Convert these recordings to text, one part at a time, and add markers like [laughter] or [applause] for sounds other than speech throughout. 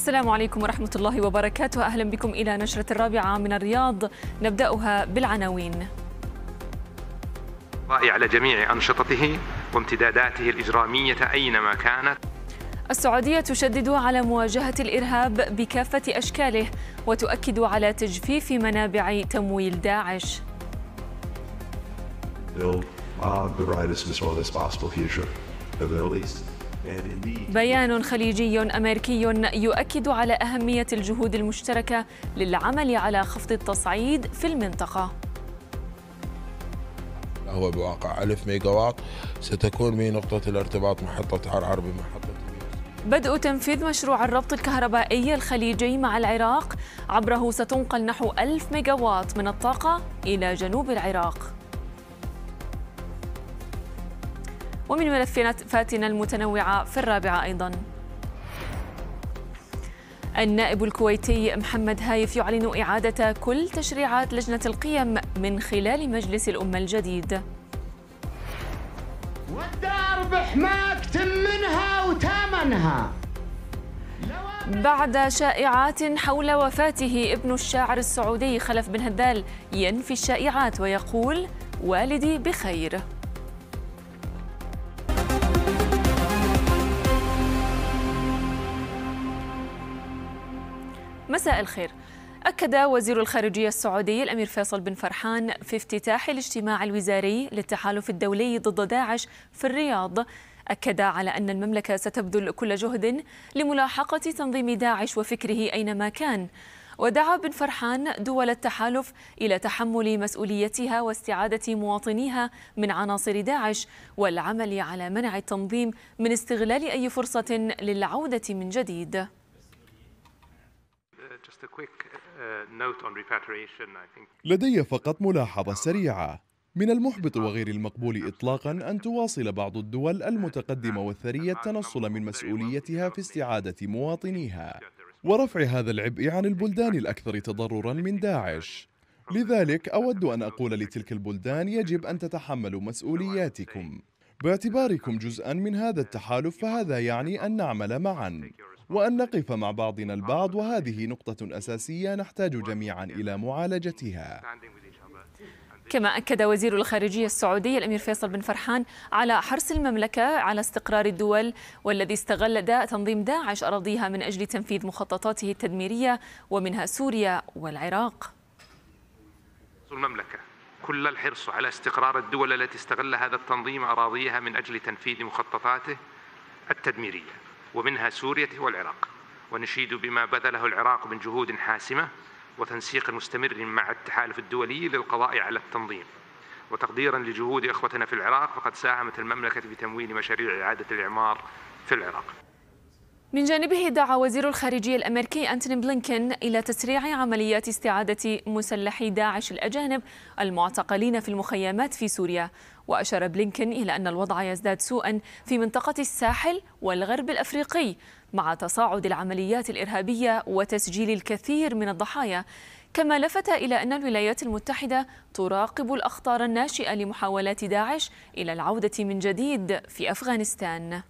السلام عليكم ورحمة الله وبركاته أهلا بكم إلى نشرة الرابعة من الرياض نبدأها بالعناوين على جميع أنشطته وامتداداته الإجرامية أينما كانت السعودية تشدد على مواجهة الإرهاب بكافة أشكاله وتؤكد على تجفيف منابع تمويل داعش build uh, the brightest بيان خليجي امريكي يؤكد على اهميه الجهود المشتركه للعمل على خفض التصعيد في المنطقه هو بواقع 1000 ميجا واط ستكون من نقطة الارتباط محطة عرعر بمحطة بدء تنفيذ مشروع الربط الكهربائي الخليجي مع العراق عبره ستنقل نحو 1000 ميجاوات من الطاقة إلى جنوب العراق ومن ملفاتنا المتنوعة في الرابعة أيضاً النائب الكويتي محمد هايف يعلن إعادة كل تشريعات لجنة القيم من خلال مجلس الأمة الجديد والدار بحماك تمنها وتامنها بعد شائعات حول وفاته ابن الشاعر السعودي خلف بن هدال ينفي الشائعات ويقول والدي بخير مساء الخير أكد وزير الخارجية السعودي الأمير فيصل بن فرحان في افتتاح الاجتماع الوزاري للتحالف الدولي ضد داعش في الرياض أكد على أن المملكة ستبذل كل جهد لملاحقة تنظيم داعش وفكره أينما كان ودعا بن فرحان دول التحالف إلى تحمل مسؤوليتها واستعادة مواطنيها من عناصر داعش والعمل على منع التنظيم من استغلال أي فرصة للعودة من جديد Uh, لدي فقط ملاحظة سريعة من المحبط وغير المقبول إطلاقا أن تواصل بعض الدول المتقدمة والثرية التنصل من مسؤوليتها في استعادة مواطنيها ورفع هذا العبء عن البلدان الأكثر تضررا من داعش لذلك أود أن أقول لتلك البلدان يجب أن تتحملوا مسؤولياتكم باعتباركم جزءا من هذا التحالف فهذا يعني أن نعمل معا وأن نقف مع بعضنا البعض وهذه نقطة أساسية نحتاج جميعا إلى معالجتها كما أكد وزير الخارجية السعودي الأمير فيصل بن فرحان على حرص المملكة على استقرار الدول والذي استغل داء تنظيم داعش أراضيها من أجل تنفيذ مخططاته التدميرية ومنها سوريا والعراق المملكة كل الحرص على استقرار الدول التي استغل هذا التنظيم أراضيها من أجل تنفيذ مخططاته التدميرية ومنها سوريا والعراق ونشيد بما بذله العراق من جهود حاسمة وتنسيق مستمر مع التحالف الدولي للقضاء على التنظيم وتقديرا لجهود إخوتنا في العراق فقد ساهمت المملكة في تمويل مشاريع إعادة الإعمار في العراق من جانبه دعا وزير الخارجية الأمريكي أنتوني بلينكين إلى تسريع عمليات استعادة مسلحي داعش الأجانب المعتقلين في المخيمات في سوريا وأشار بلينكن إلى أن الوضع يزداد سوءا في منطقة الساحل والغرب الأفريقي مع تصاعد العمليات الإرهابية وتسجيل الكثير من الضحايا كما لفت إلى أن الولايات المتحدة تراقب الأخطار الناشئة لمحاولات داعش إلى العودة من جديد في أفغانستان.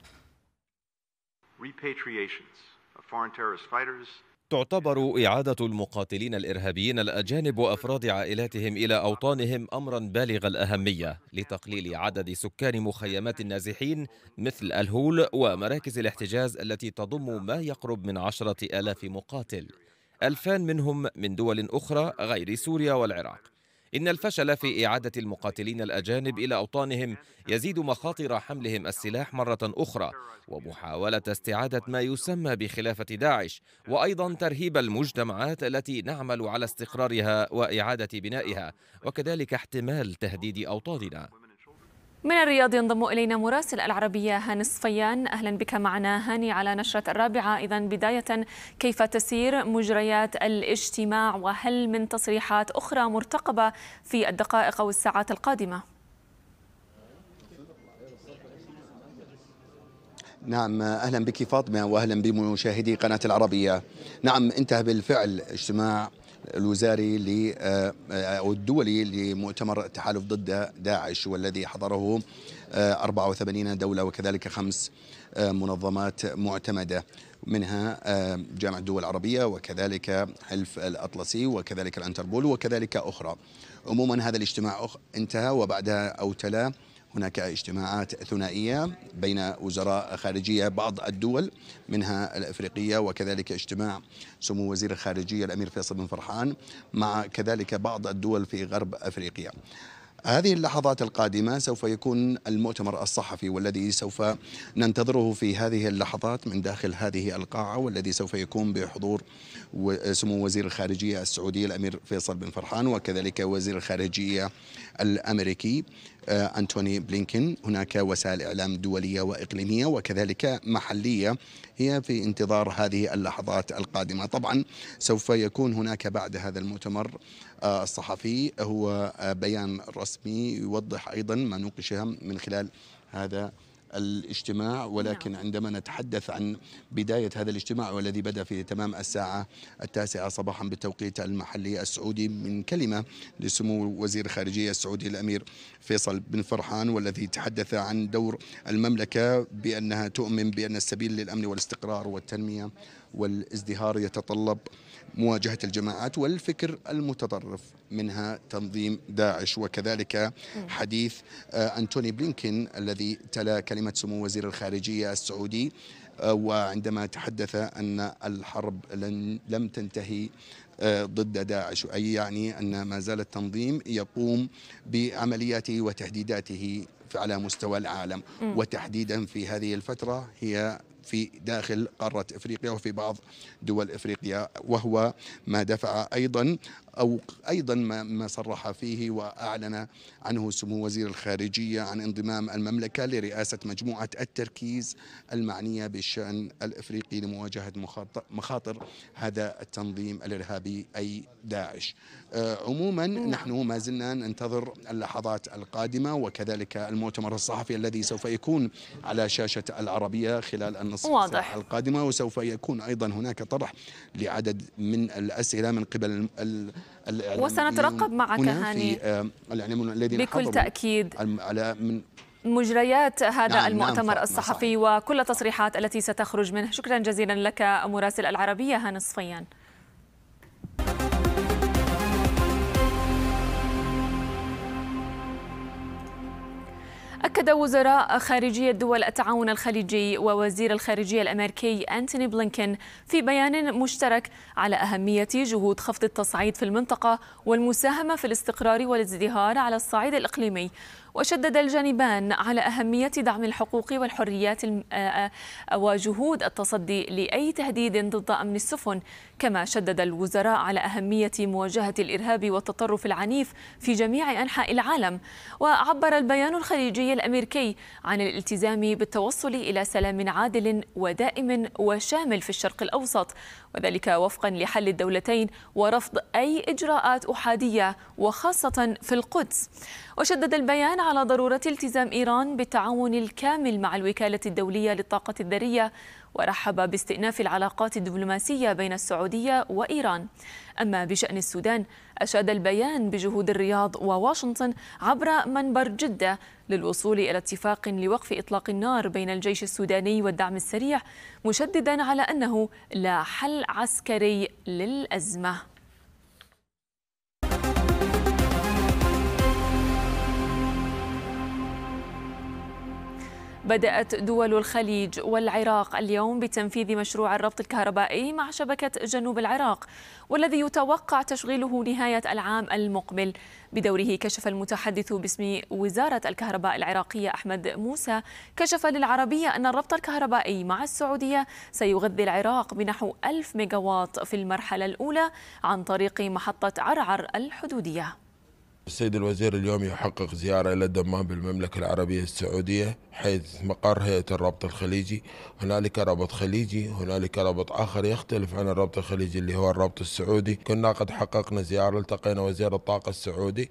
Repatriations of foreign terrorist fighters تعتبر إعادة المقاتلين الإرهابيين الأجانب وأفراد عائلاتهم إلى أوطانهم أمرا بالغ الأهمية لتقليل عدد سكان مخيمات النازحين مثل الهول ومراكز الاحتجاز التي تضم ما يقرب من عشرة ألاف مقاتل ألفان منهم من دول أخرى غير سوريا والعراق إن الفشل في إعادة المقاتلين الأجانب إلى أوطانهم يزيد مخاطر حملهم السلاح مرة أخرى ومحاولة استعادة ما يسمى بخلافة داعش وأيضا ترهيب المجتمعات التي نعمل على استقرارها وإعادة بنائها وكذلك احتمال تهديد أوطاننا من الرياض ينضم إلينا مراسل العربية هاني الصفيان أهلا بك معنا هاني على نشرة الرابعة إذا بداية كيف تسير مجريات الاجتماع وهل من تصريحات أخرى مرتقبة في الدقائق أو الساعات القادمة؟ نعم أهلا بك فاطمة وأهلا بمشاهدي قناة العربية نعم انتهى بالفعل اجتماع الوزاري آه، أو الدولي لمؤتمر التحالف ضد داعش والذي حضره 84 آه، دولة وكذلك خمس آه، منظمات معتمدة منها جامعة الدول العربية وكذلك حلف الأطلسي وكذلك الأنتربول وكذلك أخرى عموما هذا الاجتماع انتهى وبعدها أو هناك اجتماعات ثنائية بين وزراء خارجية بعض الدول منها الأفريقية وكذلك اجتماع سمو وزير الخارجية الأمير فيصل بن فرحان مع كذلك بعض الدول في غرب أفريقيا هذه اللحظات القادمة سوف يكون المؤتمر الصحفي والذي سوف ننتظره في هذه اللحظات من داخل هذه القاعة والذي سوف يكون بحضور سمو وزير الخارجية السعودي الأمير فيصل بن فرحان وكذلك وزير الخارجية الأمريكي آه، أنتوني بلينكين هناك وسائل إعلام دولية وإقليمية وكذلك محلية هي في انتظار هذه اللحظات القادمة طبعا سوف يكون هناك بعد هذا المؤتمر آه، الصحفي هو آه، بيان رسمي يوضح أيضا ما نوقشها من خلال هذا الاجتماع نعم. ولكن نعم. عندما نتحدث عن بداية هذا الاجتماع والذي بدأ في تمام الساعة التاسعة صباحا بالتوقيت المحلي السعودي من كلمة لسمو وزير الخارجية السعودي الأمير فيصل بن فرحان والذي تحدث عن دور المملكة بأنها تؤمن بأن السبيل للأمن والاستقرار والتنمية والازدهار يتطلب مواجهة الجماعات والفكر المتطرف منها تنظيم داعش وكذلك حديث آه، أنتوني بلينكين الذي تلا كلمة سمو وزير الخارجية السعودي آه، وعندما تحدث أن الحرب لم تنتهي آه، ضد داعش أي يعني أن ما زال التنظيم يقوم بعملياته وتهديداته على مستوى العالم وتحديدا في هذه الفترة هي في داخل قارة إفريقيا وفي بعض دول إفريقيا وهو ما دفع أيضا أو أيضا ما, ما صرح فيه وأعلن عنه سمو وزير الخارجية عن انضمام المملكة لرئاسة مجموعة التركيز المعنية بالشأن الإفريقي لمواجهة مخاطر هذا التنظيم الإرهابي أي داعش آه، عموما نعم. نحن ما زلنا ننتظر اللحظات القادمة وكذلك المؤتمر الصحفي الذي سوف يكون على شاشة العربية خلال النصف الخاص واضح. في القادمة وسوف يكون أيضا هناك طرح لعدد من الأسئلة من قبل الإعلام وسنترقب معك هاني آه، الإعلاميون الذين بكل تأكيد على من مجريات هذا نعم, نعم، المؤتمر نعم الصحفي نعم وكل التصريحات التي ستخرج منه شكرا جزيلا لك مراسل العربية هاني صفيان أكد وزراء خارجية دول التعاون الخليجي ووزير الخارجية الأمريكي أنتوني بلينكين في بيان مشترك على أهمية جهود خفض التصعيد في المنطقة والمساهمة في الاستقرار والازدهار على الصعيد الإقليمي وشدد الجانبان على أهمية دعم الحقوق والحريات آه، آه، وجهود التصدي لأي تهديد ضد أمن السفن كما شدد الوزراء على أهمية مواجهة الإرهاب والتطرف العنيف في جميع أنحاء العالم وعبر البيان الخليجي الأمريكي عن الالتزام بالتوصل إلى سلام عادل ودائم وشامل في الشرق الأوسط وذلك وفقا لحل الدولتين ورفض أي إجراءات أحادية وخاصة في القدس وشدد البيان على ضرورة التزام إيران بالتعاون الكامل مع الوكالة الدولية للطاقة الذرية ورحب باستئناف العلاقات الدبلوماسية بين السعودية وإيران أما بشأن السودان أشاد البيان بجهود الرياض وواشنطن عبر منبر جدة للوصول إلى اتفاق لوقف إطلاق النار بين الجيش السوداني والدعم السريع مشددا على أنه لا حل عسكري للأزمة بدأت دول الخليج والعراق اليوم بتنفيذ مشروع الربط الكهربائي مع شبكة جنوب العراق والذي يتوقع تشغيله نهاية العام المقبل بدوره كشف المتحدث باسم وزارة الكهرباء العراقية أحمد موسى كشف للعربية أن الربط الكهربائي مع السعودية سيغذي العراق بنحو 1000 ميجاوات في المرحلة الأولى عن طريق محطة عرعر الحدودية السيد الوزير اليوم يحقق زيارة إلى الدمام بالمملكة العربية السعودية حيث مقر هيئة الربط الخليجي هنالك ربط خليجي هنالك ربط آخر يختلف عن الربط الخليجي اللي هو الربط السعودي كنا قد حققنا زيارة التقينا وزير الطاقة السعودي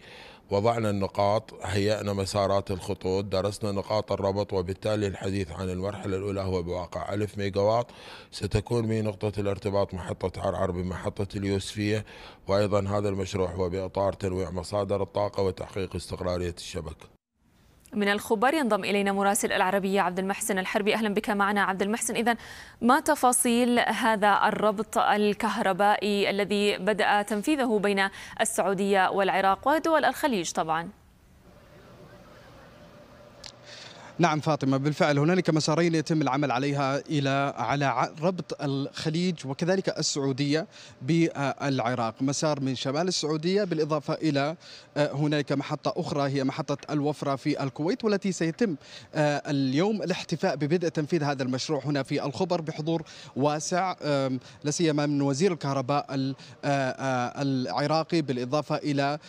وضعنا النقاط هيئنا مسارات الخطوط درسنا نقاط الربط وبالتالي الحديث عن المرحلة الأولى هو بواقع ألف ميجاوات ستكون من نقطة الارتباط محطة عرعر بمحطة اليوسفية وأيضا هذا المشروع هو بإطار تنويع مصادر الطاقة وتحقيق استقرارية الشبكة من الخبر ينضم الينا مراسل العربيه عبد المحسن الحربي اهلا بك معنا عبد المحسن اذا ما تفاصيل هذا الربط الكهربائي الذي بدا تنفيذه بين السعوديه والعراق ودول الخليج طبعا نعم فاطمة بالفعل هنالك مسارين يتم العمل عليها إلى على ربط الخليج وكذلك السعودية بالعراق مسار من شمال السعودية بالإضافة إلى آه، هنالك محطة أخرى هي محطة الوفرة في الكويت والتي سيتم آه، اليوم الاحتفاء ببدء تنفيذ هذا المشروع هنا في الخبر بحضور واسع لا سيما من وزير الكهرباء آه، العراقي بالإضافة إلى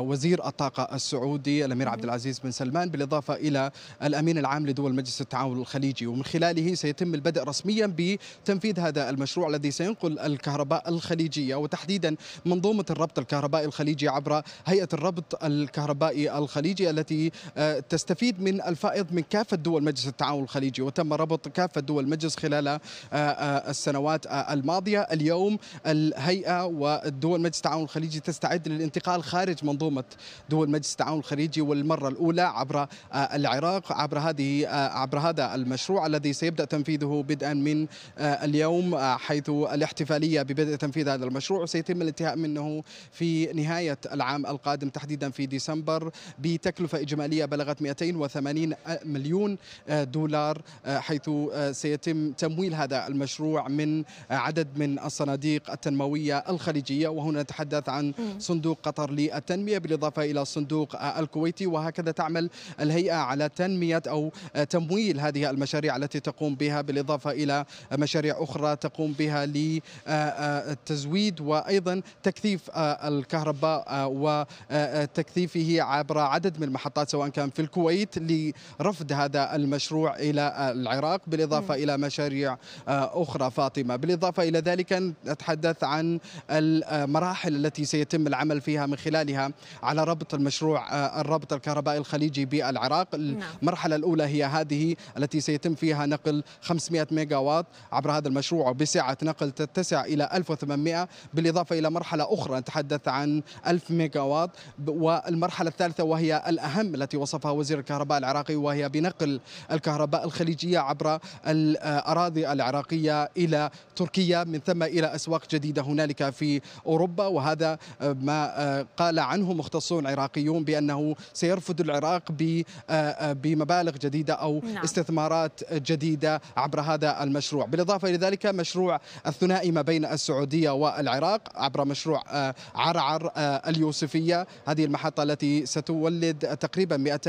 وزير الطاقة السعودي الأمير عبد العزيز بن سلمان بالإضافة إلى الأمين العام لدول مجلس التعاون الخليجي ومن خلاله سيتم البدء رسميا بتنفيذ هذا المشروع الذي سينقل الكهرباء الخليجية وتحديدا منظومة الربط الكهربائي الخليجي عبر هيئة الربط الكهربائي الخليجي التي آه، تستفيد من الفائض من كافة دول مجلس التعاون الخليجي وتم ربط كافة دول المجلس خلال آه، آه، السنوات الماضية اليوم الهيئة ودول مجلس التعاون الخليجي تستعد للانتقال خارج منظومة دول مجلس التعاون الخليجي والمرة الأولى عبر العراق عبر هذه عبر هذا المشروع الذي سيبدا تنفيذه بدءا من آه، اليوم آه، حيث الاحتفاليه ببدء تنفيذ هذا المشروع سيتم الانتهاء منه في نهايه العام القادم تحديدا في ديسمبر بتكلفه اجماليه بلغت 280 آه، مليون دولار حيث سيتم تمويل هذا المشروع من عدد من الصناديق التنمويه الخليجيه وهنا نتحدث عن صندوق قطر للتنميه بالاضافه الى الصندوق الكويتي وهكذا تعمل الهيئه على تنميه تنمية أو تمويل هذه المشاريع التي تقوم بها بالإضافة إلى مشاريع أخرى تقوم بها للتزويد وأيضا تكثيف الكهرباء وتكثيفه عبر عدد من المحطات سواء كان في الكويت لرفض هذا المشروع إلى العراق بالإضافة إلى مشاريع أخرى فاطمة بالإضافة إلى ذلك نتحدث عن المراحل التي سيتم العمل فيها من خلالها على ربط المشروع الربط الكهربائي الخليجي بالعراق نعم. المرحلة الأولى هي هذه التي سيتم فيها نقل 500 ميجا وات عبر هذا المشروع بسعة نقل تتسع إلى 1800 بالإضافة إلى مرحلة أخرى نتحدث عن 1000 ميجا وات والمرحلة الثالثة وهي الأهم التي وصفها وزير الكهرباء العراقي وهي بنقل الكهرباء الخليجية عبر الأراضي العراقية إلى تركيا من ثم إلى أسواق جديدة هنالك في أوروبا وهذا ما آه، قال عنه مختصون عراقيون بأنه سيرفد العراق ب آه، آه، بمبالغ جديدة أو نعم. استثمارات جديدة عبر هذا المشروع بالإضافة إلى ذلك مشروع الثنائي ما بين السعودية والعراق عبر مشروع آه، عرعر آه، اليوسفية هذه المحطة التي ستولد تقريبا 100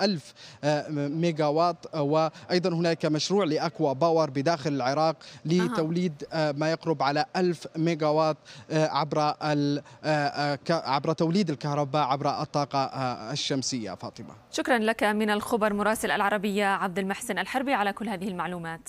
ألف آه، ميجا واط وأيضا هناك مشروع لأكوا باور بداخل العراق لتوليد ما يقرب على ألف ميجا واط عبر عبر توليد الكهرباء عبر الطاقة الشمسية فاطمة شكرا لك من الخبر الخبر مراسل العربية عبد المحسن الحربي على كل هذه المعلومات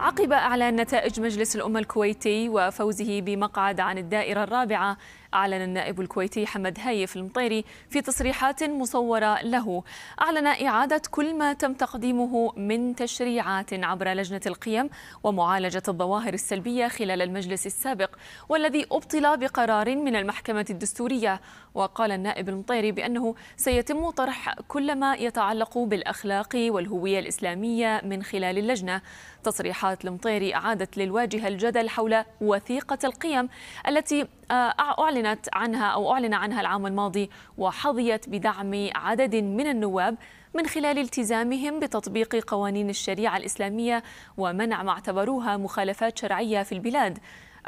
عقب اعلان نتائج مجلس الامه الكويتي وفوزه بمقعد عن الدائره الرابعه أعلن النائب الكويتي حمد هايف المطيري في تصريحات مصورة له أعلن إعادة كل ما تم تقديمه من تشريعات عبر لجنة القيم ومعالجة الظواهر السلبية خلال المجلس السابق والذي أبطل بقرار من المحكمة الدستورية وقال النائب المطيري بأنه سيتم طرح كل ما يتعلق بالأخلاق والهوية الإسلامية من خلال اللجنة تصريحات المطيري أعادت للواجهة الجدل حول وثيقة القيم التي آه، أعلن أعلنت عنها أو أعلن عنها العام الماضي وحظيت بدعم عدد من النواب من خلال التزامهم بتطبيق قوانين الشريعة الإسلامية ومنع ما اعتبروها مخالفات شرعية في البلاد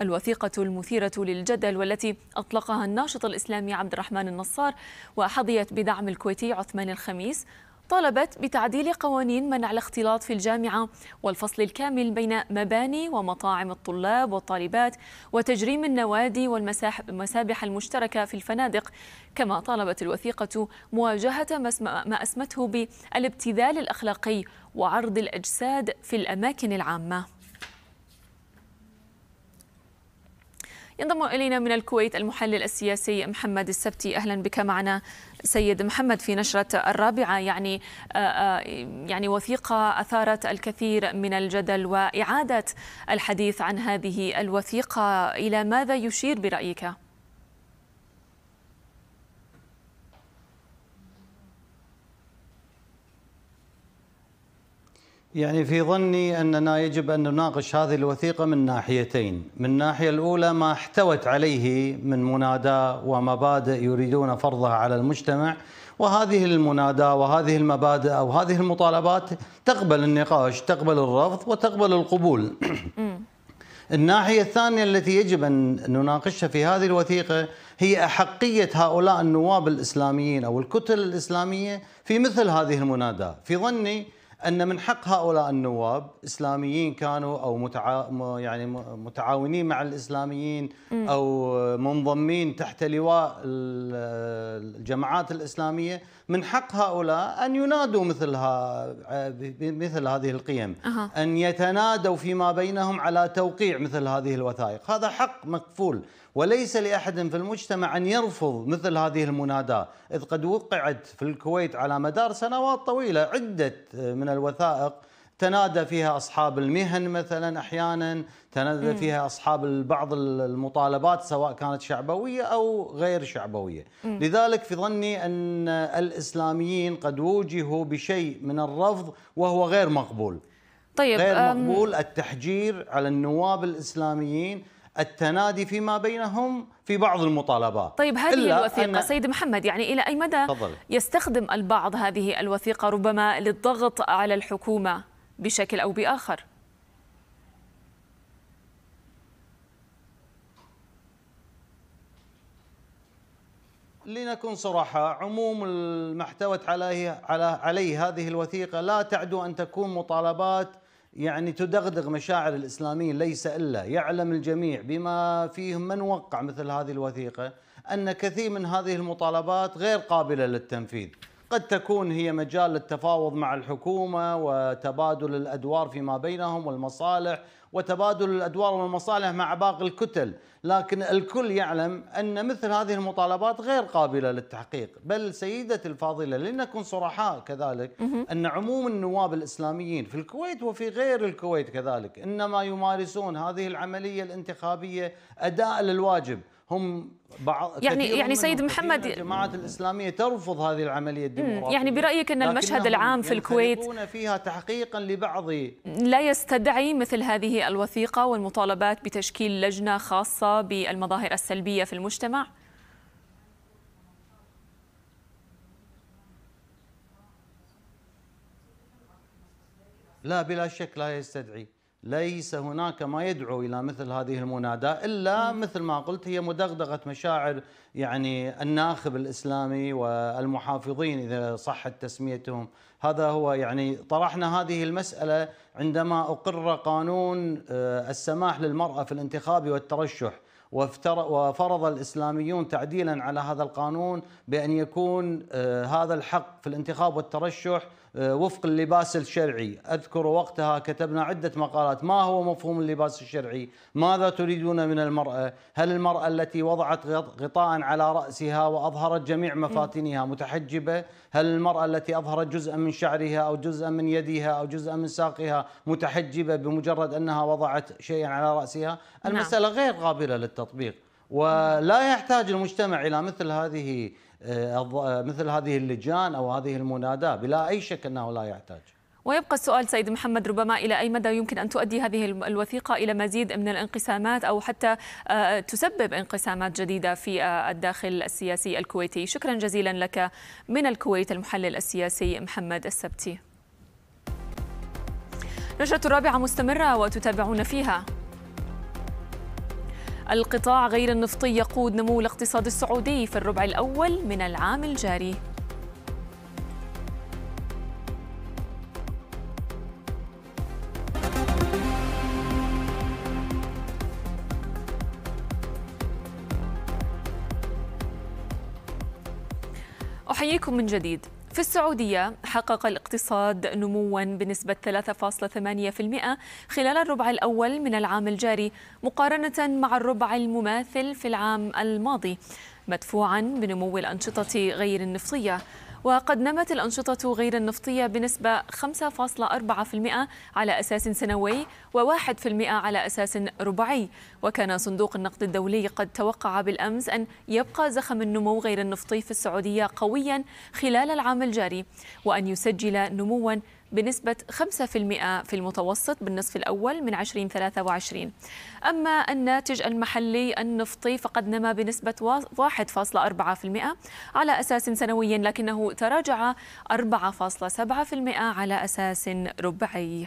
الوثيقة المثيرة للجدل والتي أطلقها الناشط الإسلامي عبد الرحمن النصار وحظيت بدعم الكويتي عثمان الخميس طالبت بتعديل قوانين منع الاختلاط في الجامعة والفصل الكامل بين مباني ومطاعم الطلاب والطالبات وتجريم النوادي والمسابح المشتركة في الفنادق كما طالبت الوثيقة مواجهة ما أسمته بالابتذال الأخلاقي وعرض الأجساد في الأماكن العامة ينضم إلينا من الكويت المحلل السياسي محمد السبتي أهلا بك معنا سيد محمد في نشرة الرابعة يعني آه، آه، يعني وثيقة أثارت الكثير من الجدل وإعادة الحديث عن هذه الوثيقة إلى ماذا يشير برأيك؟ يعني في ظني أننا يجب أن نناقش هذه الوثيقة من ناحيتين من الناحية الأولى ما احتوت عليه من مناداة ومبادئ يريدون فرضها على المجتمع وهذه المناداة وهذه المبادئ أو هذه المطالبات تقبل النقاش تقبل الرفض وتقبل القبول [clears throat] الناحية الثانية التي يجب أن نناقشها في هذه الوثيقة هي أحقية هؤلاء النواب الإسلاميين أو الكتل الإسلامية في مثل هذه المناداة في ظني ان من حق هؤلاء النواب اسلاميين كانوا او متعا يعني متعاونين مع الاسلاميين او منضمين تحت لواء الجماعات الاسلاميه من حق هؤلاء ان ينادوا مثل مثل هذه القيم ان يتنادوا فيما بينهم على توقيع مثل هذه الوثائق هذا حق مكفول وليس لأحد في المجتمع أن يرفض مثل هذه المناداة إذ قد وقعت في الكويت على مدار سنوات طويلة عدة آه، من الوثائق تنادى فيها اصحاب المهن مثلا احيانا تنادى فيها اصحاب بعض المطالبات سواء كانت شعبويه او غير شعبويه لذلك في ظني ان الاسلاميين قد وجهوا بشيء من الرفض وهو غير مقبول طيب غير مقبول التحجير على النواب الاسلاميين التنادي فيما بينهم في بعض المطالبات طيب هذه الوثيقة سيد محمد يعني إلى أي مدى فضل. يستخدم البعض هذه الوثيقة ربما للضغط على الحكومة بشكل أو بآخر لنكن صراحة عموم المحتوى عليه على عليه هذه الوثيقة لا تعدو أن تكون مطالبات يعني تدغدغ مشاعر الاسلاميين ليس الا يعلم الجميع بما فيهم من وقع مثل هذه الوثيقه ان كثير من هذه المطالبات غير قابله للتنفيذ. قد تكون هي مجال للتفاوض مع الحكومه وتبادل الادوار فيما بينهم والمصالح وتبادل الادوار والمصالح مع باقي الكتل، لكن الكل يعلم ان مثل هذه المطالبات غير قابله للتحقيق، بل سيدتي الفاضله لنكن صرحاء كذلك ان عموم النواب الاسلاميين في الكويت وفي غير الكويت كذلك انما يمارسون هذه العمليه الانتخابيه اداء للواجب، هم بعض يعني يعني سيد محمد الجماعات الاسلاميه ترفض هذه العمليه يعني الديمقراطيه يعني برايك ان المشهد العام في الكويت فيها تحقيقا لبعض لا يستدعي مثل هذه الوثيقه والمطالبات بتشكيل لجنه خاصه بالمظاهر السلبيه في المجتمع لا بلا شك لا يستدعي ليس هناك ما يدعو الى مثل هذه المناداه الا مثل ما قلت هي مدغدغه مشاعر يعني الناخب الاسلامي والمحافظين اذا صحت تسميتهم هذا هو يعني طرحنا هذه المساله عندما اقر قانون آه، السماح للمراه في الانتخاب والترشح وفرض الإسلاميون تعديلا على هذا القانون بأن يكون آه، هذا الحق في الانتخاب والترشح آه، وفق اللباس الشرعي أذكر وقتها كتبنا عدة مقالات ما هو مفهوم اللباس الشرعي ماذا تريدون من المرأة هل المرأة التي وضعت غطاء على رأسها وأظهرت جميع مفاتنها متحجبة هل المرأة التي أظهرت جزءا من شعرها أو جزءا من يدها أو جزءا من ساقها متحجبة بمجرد أنها وضعت شيئا على رأسها نعم. المسألة غير قابلة للتطبيق التطبيق ولا يحتاج المجتمع الى مثل هذه آه، آه، مثل هذه اللجان او هذه المناداه بلا اي شك انه لا يحتاج ويبقى السؤال سيد محمد ربما إلى أي مدى يمكن أن تؤدي هذه الوثيقة إلى مزيد من الانقسامات أو حتى آه، تسبب انقسامات جديدة في الداخل السياسي الكويتي شكرا جزيلا لك من الكويت المحلل السياسي محمد السبتي نشرة الرابعة مستمرة وتتابعون فيها القطاع غير النفطي يقود نمو الاقتصاد السعودي في الربع الأول من العام الجاري أحييكم من جديد في السعودية حقق الاقتصاد نموا بنسبة 3.8% خلال الربع الأول من العام الجاري مقارنة مع الربع المماثل في العام الماضي مدفوعا بنمو الأنشطة غير النفطية وقد نمت الأنشطة غير النفطية بنسبة 5.4% على أساس سنوي و1% على أساس ربعي وكان صندوق النقد الدولي قد توقع بالأمس أن يبقى زخم النمو غير النفطي في السعودية قويا خلال العام الجاري وأن يسجل نموا بنسبة 5% في المتوسط بالنصف الأول من 2023 أما الناتج المحلي النفطي فقد نما بنسبة 1.4% على أساس سنوي لكنه تراجع 4.7% على أساس ربعي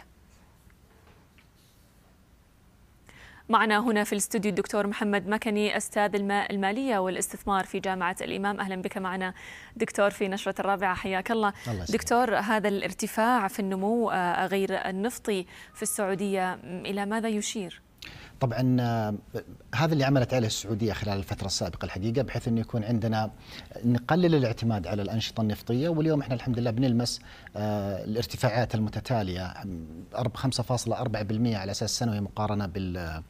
معنا هنا في الاستوديو الدكتور محمد مكني استاذ الماء الماليه والاستثمار في جامعه الامام اهلا بك معنا دكتور في نشره الرابعه حياك الله, الله دكتور هذا الارتفاع في النمو آه، غير النفطي في السعوديه الى ماذا يشير؟ طبعا آه، هذا اللي عملت عليه السعوديه خلال الفتره السابقه الحقيقه بحيث انه يكون عندنا نقلل الاعتماد على الانشطه النفطيه واليوم احنا الحمد لله بنلمس آه، الارتفاعات المتتاليه 5.4% على اساس سنوي مقارنه بال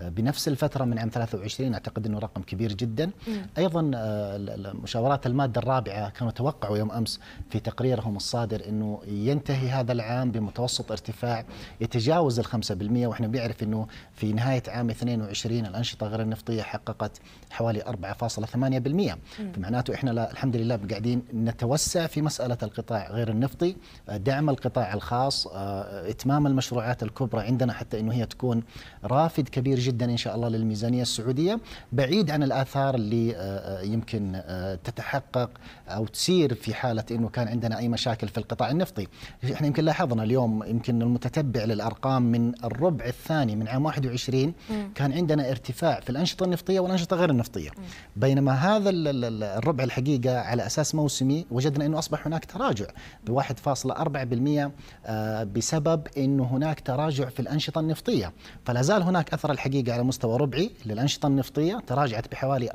بنفس الفترة من عام 23 أعتقد أنه رقم كبير جدا أيضا آه، مشاورات المادة الرابعة كانوا توقعوا يوم أمس في تقريرهم الصادر أنه ينتهي هذا العام بمتوسط ارتفاع يتجاوز ال 5% وإحنا بنعرف أنه في نهاية عام 22 الأنشطة غير النفطية حققت حوالي 4.8% فمعناته إحنا الحمد لله قاعدين نتوسع في مسألة القطاع غير النفطي دعم القطاع الخاص آه، إتمام المشروعات الكبرى عندنا حتى أنه هي تكون رافد كبير جدا ان شاء الله للميزانيه السعوديه بعيد عن الاثار اللي آه، آه، يمكن آه، تتحقق او تصير في حاله انه كان عندنا اي مشاكل في القطاع النفطي احنا يمكن لاحظنا اليوم يمكن المتتبع للارقام من الربع الثاني من عام 21 كان عندنا ارتفاع في الانشطه النفطيه والانشطه غير النفطيه بينما هذا الربع الحقيقه على اساس موسمي وجدنا انه اصبح هناك تراجع ب 1.4% بسبب انه هناك تراجع في الانشطه النفطيه فلا زال هناك اثر الحقيقه دقيقة على مستوى ربعي للأنشطة النفطية تراجعت بحوالي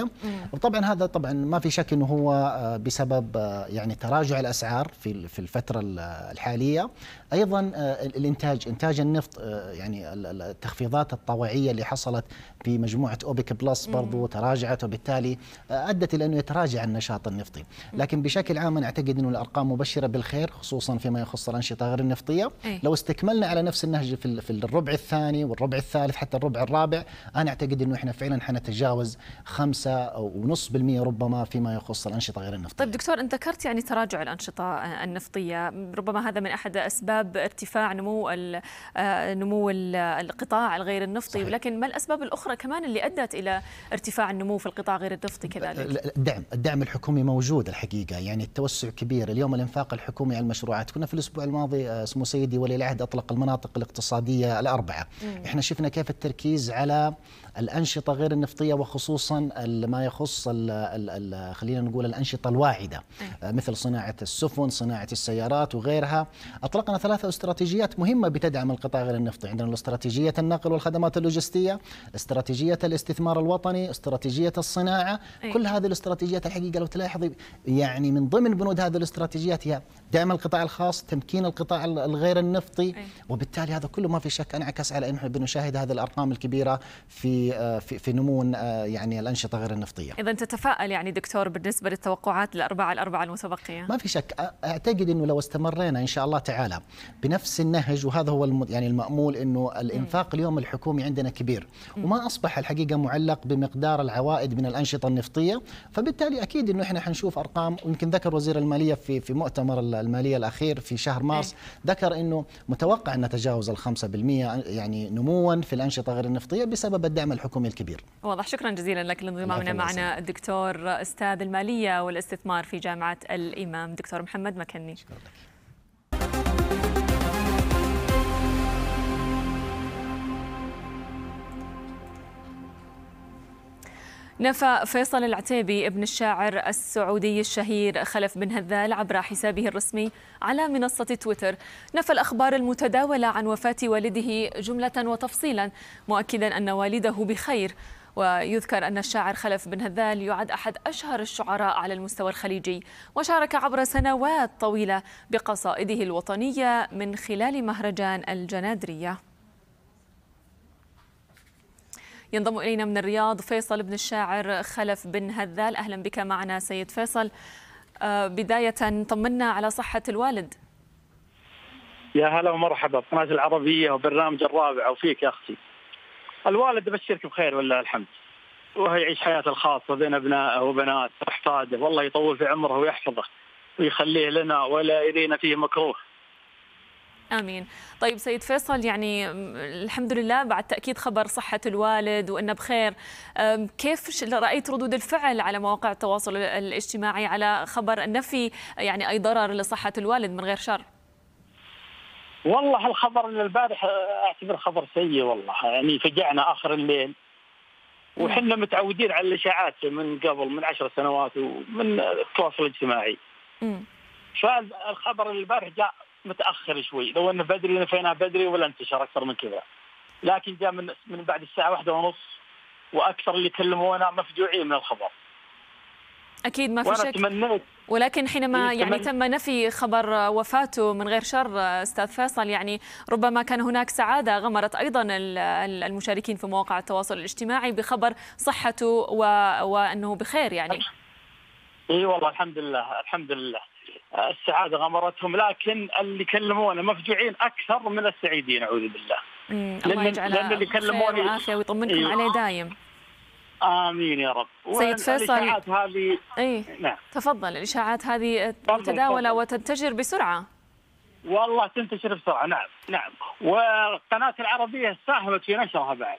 4.7% وطبعا هذا طبعا ما في شك أنه هو آه، بسبب آه، يعني تراجع الأسعار في في الفترة آه، الحالية أيضا الإنتاج إنتاج النفط يعني التخفيضات الطوعية اللي حصلت في مجموعة أوبك بلس برضو تراجعت وبالتالي أدت إلى أنه يتراجع النشاط النفطي لكن بشكل عام أنا أعتقد أنه الأرقام مبشرة بالخير خصوصا فيما يخص الأنشطة غير النفطية إيه. لو استكملنا على نفس النهج في الربع الثاني والربع الربع الثالث حتى الربع الرابع انا اعتقد انه احنا فعلا حنتجاوز 5.5% ربما فيما يخص الانشطه غير النفطيه. طيب دكتور انت ذكرت يعني تراجع الانشطه آه، النفطيه ربما هذا من احد اسباب ارتفاع نمو آه، نمو القطاع الغير النفطي صحيح. ولكن ما الاسباب الاخرى كمان اللي ادت الى ارتفاع النمو في القطاع غير النفطي آه، كذلك؟ الدعم الدعم الحكومي موجود الحقيقه يعني التوسع كبير اليوم الانفاق الحكومي على المشروعات كنا في الاسبوع الماضي سمو سيدي ولي العهد اطلق المناطق الاقتصاديه الاربعه. م. احنا شفنا كيف التركيز على الأنشطة غير النفطية وخصوصا ما يخص الـ الـ الـ خلينا نقول الأنشطة الواعدة إيه. آه، مثل صناعة السفن صناعة السيارات وغيرها أطلقنا ثلاثة استراتيجيات مهمة بتدعم القطاع غير النفطي عندنا استراتيجية النقل والخدمات اللوجستية استراتيجية الاستثمار الوطني استراتيجية الصناعة أي. كل هذه الاستراتيجيات الحقيقة لو تلاحظي يعني من ضمن بنود هذه الاستراتيجيات هي دعم القطاع الخاص تمكين القطاع الغير النفطي أي. وبالتالي هذا كله ما في شك انعكس على انه بنشاهد هذه الارقام الكبيره في آه، في في نمو آه، يعني الانشطه غير النفطيه. اذا تتفائل يعني دكتور بالنسبه للتوقعات الاربعه الاربعه المتبقيه؟ ما في شك اعتقد انه لو استمرينا ان شاء الله تعالى بنفس النهج وهذا هو يعني المامول انه الانفاق اليوم الحكومي عندنا كبير وما اصبح الحقيقه معلق بمقدار العوائد من الانشطه النفطيه فبالتالي اكيد انه احنا حنشوف ارقام ويمكن ذكر وزير الماليه في في مؤتمر الماليه الاخير في شهر إيه. مارس ذكر انه متوقع ان نتجاوز ال 5% يعني نموا في الانشطه غير النفطيه بسبب الدعم الحكومي الكبير واضح شكرا جزيلا لك لانضمامنا معنا الدكتور استاذ الماليه والاستثمار في جامعه الامام دكتور محمد مكني شكرا لك. نفى فيصل العتيبي ابن الشاعر السعودي الشهير خلف بن هذال عبر حسابه الرسمي على منصة تويتر نفى الأخبار المتداولة عن وفاة والده جملة وتفصيلا مؤكدا أن والده بخير ويذكر أن الشاعر خلف بن هذال يعد أحد أشهر الشعراء على المستوى الخليجي وشارك عبر سنوات طويلة بقصائده الوطنية من خلال مهرجان الجنادرية ينضم إلينا من الرياض فيصل بن الشاعر خلف بن هذال أهلا بك معنا سيد فيصل آه، بداية طمنا على صحة الوالد يا هلا ومرحبا بقناة العربية وبرنامج الرابع وفيك يا أختي الوالد أبشرك بخير والله الحمد وهو يعيش حياته الخاصة بين أبنائه وبناته وأحفاده والله يطول في عمره ويحفظه ويخليه لنا ولا يرينا فيه مكروه امين. طيب سيد فيصل يعني الحمد لله بعد تاكيد خبر صحه الوالد وانه بخير كيف رايت ردود الفعل على مواقع التواصل الاجتماعي على خبر النفي يعني اي ضرر لصحه الوالد من غير شر؟ والله الخبر البارح آه، اعتبر خبر سيء والله يعني فجعنا اخر الليل وحنا متعودين على الاشاعات من قبل من عشر سنوات ومن التواصل الاجتماعي. امم فالخبر البارح جاء متاخر شوي لو انه بدري نفيناه بدري ولا انتشر اكثر من كذا لكن جاء من من بعد الساعه واحدة ونص واكثر اللي كلمونا مفجوعين من الخبر اكيد ما في شك تمنيت ولكن حينما إيه، يعني تم نفي خبر وفاته من غير شر استاذ فيصل يعني ربما كان هناك سعاده غمرت ايضا المشاركين في مواقع التواصل الاجتماعي بخبر صحته وانه بخير يعني اي والله الحمد لله الحمد لله السعاده غمرتهم لكن اللي كلمونا مفجوعين اكثر من السعيدين اعوذ بالله. امم الله يجعلها اللي كلموني وعافيه ويطمنكم إيه. عليه دايم. امين يا رب سيد فيصل الاشاعات هذه اي نعم تفضل الاشاعات هذه متداوله وتنتشر بسرعه والله تنتشر بسرعه نعم نعم وقناه العربيه ساهمت في نشرها بعد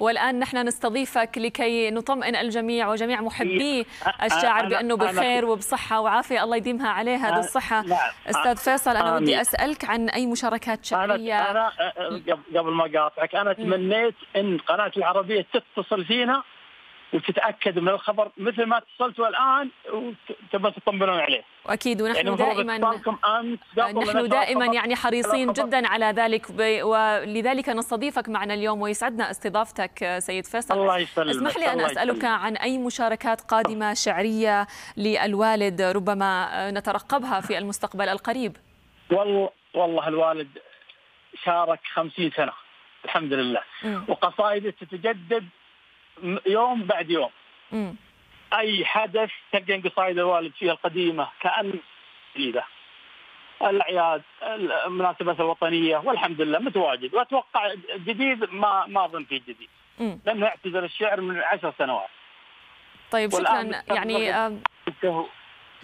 والآن نحن نستضيفك لكي نطمئن الجميع وجميع محبي إيه. الشاعر بأنه بخير وبصحة وعافية الله يديمها عليه هذه الصحة نعم. أستاذ فيصل أنا ودي أسألك عن أي مشاركات شعرية أنا, قبل ما اقاطعك أنا تمنيت أن قناة العربية تتصل فينا وتتاكد من الخبر مثل ما اتصلتوا الان وتبغى تطمنون عليه. واكيد ونحن يعني دائما نحن دائما يعني حريصين جدا على ذلك ولذلك نستضيفك معنا اليوم ويسعدنا استضافتك سيد فيصل. الله يسلمك اسمح لي ان اسالك يسلم. عن اي مشاركات قادمه شعريه للوالد ربما نترقبها في المستقبل القريب. والله والله الوالد شارك 50 سنه الحمد لله وقصائده تتجدد يوم بعد يوم م. اي حدث تلقى قصائد الوالد فيها القديمه كان جديده الاعياد المناسبات الوطنيه والحمد لله متواجد واتوقع جديد ما ما اظن فيه جديد م. لانه اعتزل الشعر من عشر سنوات طيب شكرا يعني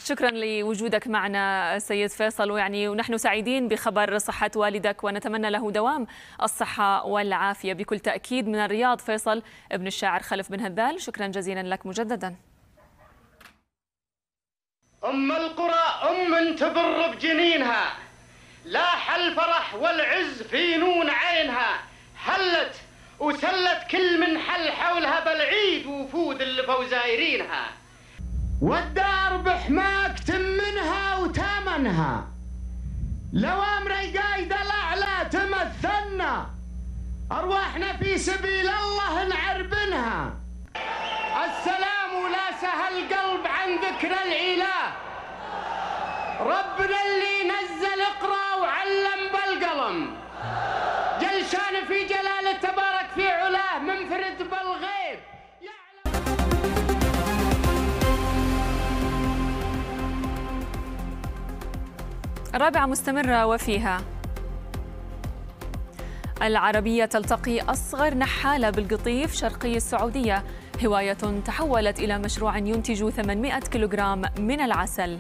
شكرا لوجودك معنا سيد فيصل ويعني ونحن سعيدين بخبر صحة والدك ونتمنى له دوام الصحة والعافية بكل تأكيد من الرياض فيصل ابن الشاعر خلف بن هبال شكرا جزيلا لك مجددا أم القرى أم تبر بجنينها لاح الفرح والعز في نون عينها حلت وسلت كل من حل حولها بالعيد وفود اللي فوزايرينها والدار بحماك تمنها لو لوامر القايد الأعلى تمثلنا أرواحنا في سبيل الله نعربنها السلام لا سهل قلب عن ذكر العلا ربنا اللي نزل اقرا وعلم بالقلم جلشان في جلاله تبارك في علاه منفرد بالغيب الرابعة مستمرة وفيها العربية تلتقي أصغر نحالة بالقطيف شرقي السعودية هواية تحولت إلى مشروع ينتج 800 كيلوغرام من العسل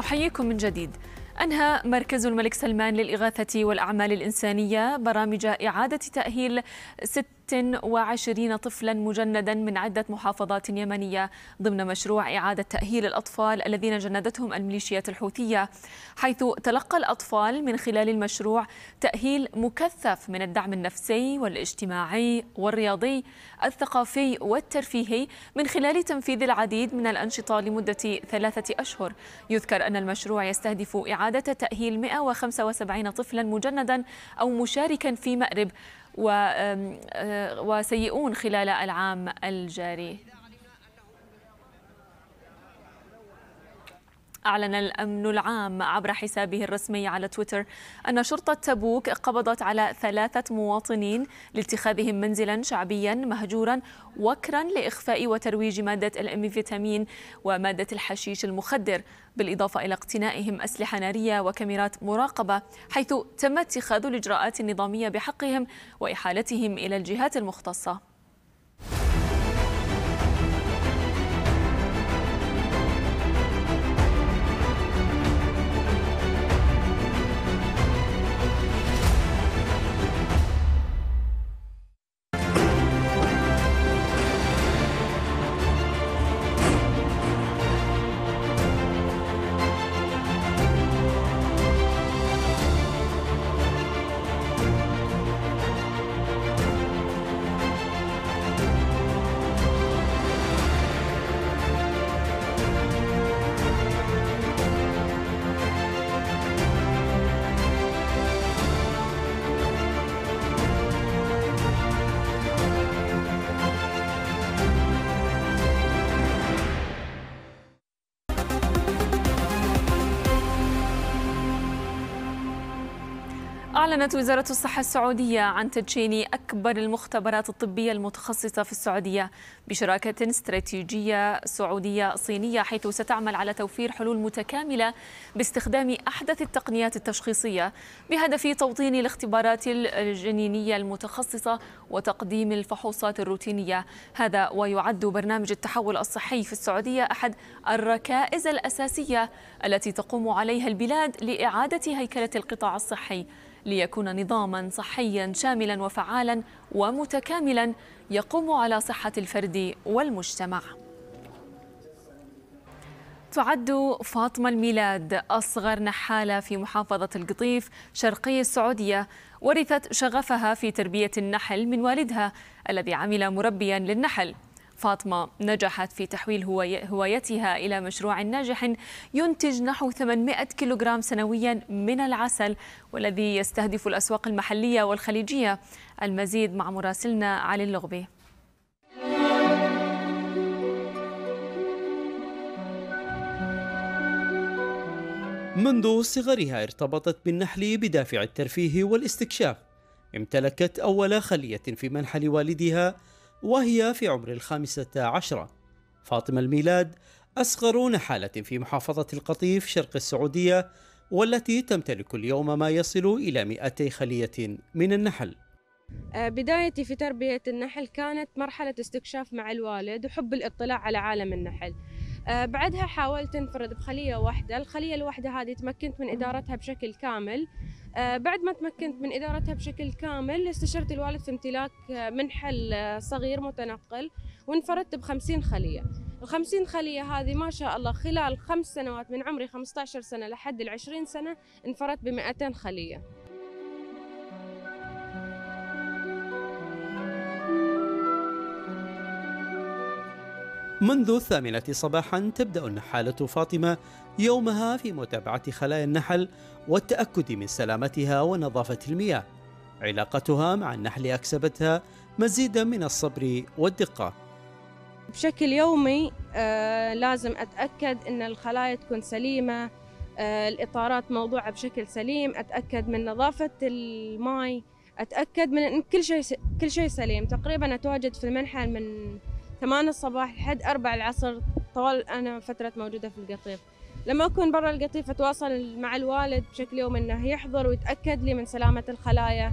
أحييكم من جديد أنهى مركز الملك سلمان للإغاثة والأعمال الإنسانية برامج إعادة تأهيل ست 26 طفلا مجندا من عدة محافظات يمنية ضمن مشروع إعادة تأهيل الأطفال الذين جندتهم الميليشيات الحوثية حيث تلقى الأطفال من خلال المشروع تأهيل مكثف من الدعم النفسي والاجتماعي والرياضي الثقافي والترفيهي من خلال تنفيذ العديد من الأنشطة لمدة ثلاثة أشهر يذكر أن المشروع يستهدف إعادة تأهيل 175 طفلا مجندا أو مشاركا في مأرب آه، وسيئون خلال العام الجاري أعلن الأمن العام عبر حسابه الرسمي على تويتر أن شرطة تبوك قبضت على ثلاثة مواطنين لاتخاذهم منزلا شعبيا مهجورا وكرا لإخفاء وترويج مادة الأميفيتامين ومادة الحشيش المخدر بالإضافة إلى اقتنائهم أسلحة نارية وكاميرات مراقبة حيث تم اتخاذ الإجراءات النظامية بحقهم وإحالتهم إلى الجهات المختصة أعلنت وزارة الصحة السعودية عن تدشين أكبر المختبرات الطبية المتخصصة في السعودية بشراكة استراتيجية سعودية صينية حيث ستعمل على توفير حلول متكاملة باستخدام أحدث التقنيات التشخيصية بهدف توطين الاختبارات الجنينية المتخصصة وتقديم الفحوصات الروتينية هذا ويعد برنامج التحول الصحي في السعودية أحد الركائز الأساسية التي تقوم عليها البلاد لإعادة هيكلة القطاع الصحي ليكون نظاما صحيا شاملا وفعالا ومتكاملا يقوم على صحة الفرد والمجتمع تعد فاطمة الميلاد أصغر نحالة في محافظة القطيف شرقي السعودية ورثت شغفها في تربية النحل من والدها الذي عمل مربيا للنحل فاطمة نجحت في تحويل هوايتها إلى مشروع ناجح ينتج نحو 800 كيلوغرام سنويا من العسل والذي يستهدف الأسواق المحلية والخليجية المزيد مع مراسلنا علي اللغبي منذ صغرها ارتبطت بالنحل بدافع الترفيه والاستكشاف امتلكت أول خلية في منحل والدها وهي في عمر الخامسة عشرة فاطمة الميلاد أصغر نحالة في محافظة القطيف شرق السعودية والتي تمتلك اليوم ما يصل إلى 200 خلية من النحل آه، بدايتي في تربية النحل كانت مرحلة استكشاف مع الوالد وحب الاطلاع على عالم النحل آه، بعدها حاولت انفرد بخلية واحدة الخلية الواحدة هذه تمكنت من إدارتها بشكل كامل آه، بعد ما تمكنت من إدارتها بشكل كامل استشرت الوالد في امتلاك آه، منحل صغير متنقل وانفردت بخمسين خلية الخمسين خلية هذه ما شاء الله خلال خمس سنوات من عمري 15 سنة لحد العشرين سنة انفردت بمئتين خلية منذ الثامنة صباحا تبدأ النحالة فاطمة يومها في متابعة خلايا النحل والتأكد من سلامتها ونظافة المياه. علاقتها مع النحل أكسبتها مزيدا من الصبر والدقة. بشكل يومي آه لازم أتأكد أن الخلايا تكون سليمة، آه الإطارات موضوعة بشكل سليم، أتأكد من نظافة الماي، أتأكد من أن كل شيء كل شيء سليم، تقريبا أتواجد في المنحل من 8 الصباح لحد 4 العصر طوال أنا فترة موجودة في القطيف لما أكون برا القطيف أتواصل مع الوالد بشكل يومي أنه يحضر ويتأكد لي من سلامة الخلايا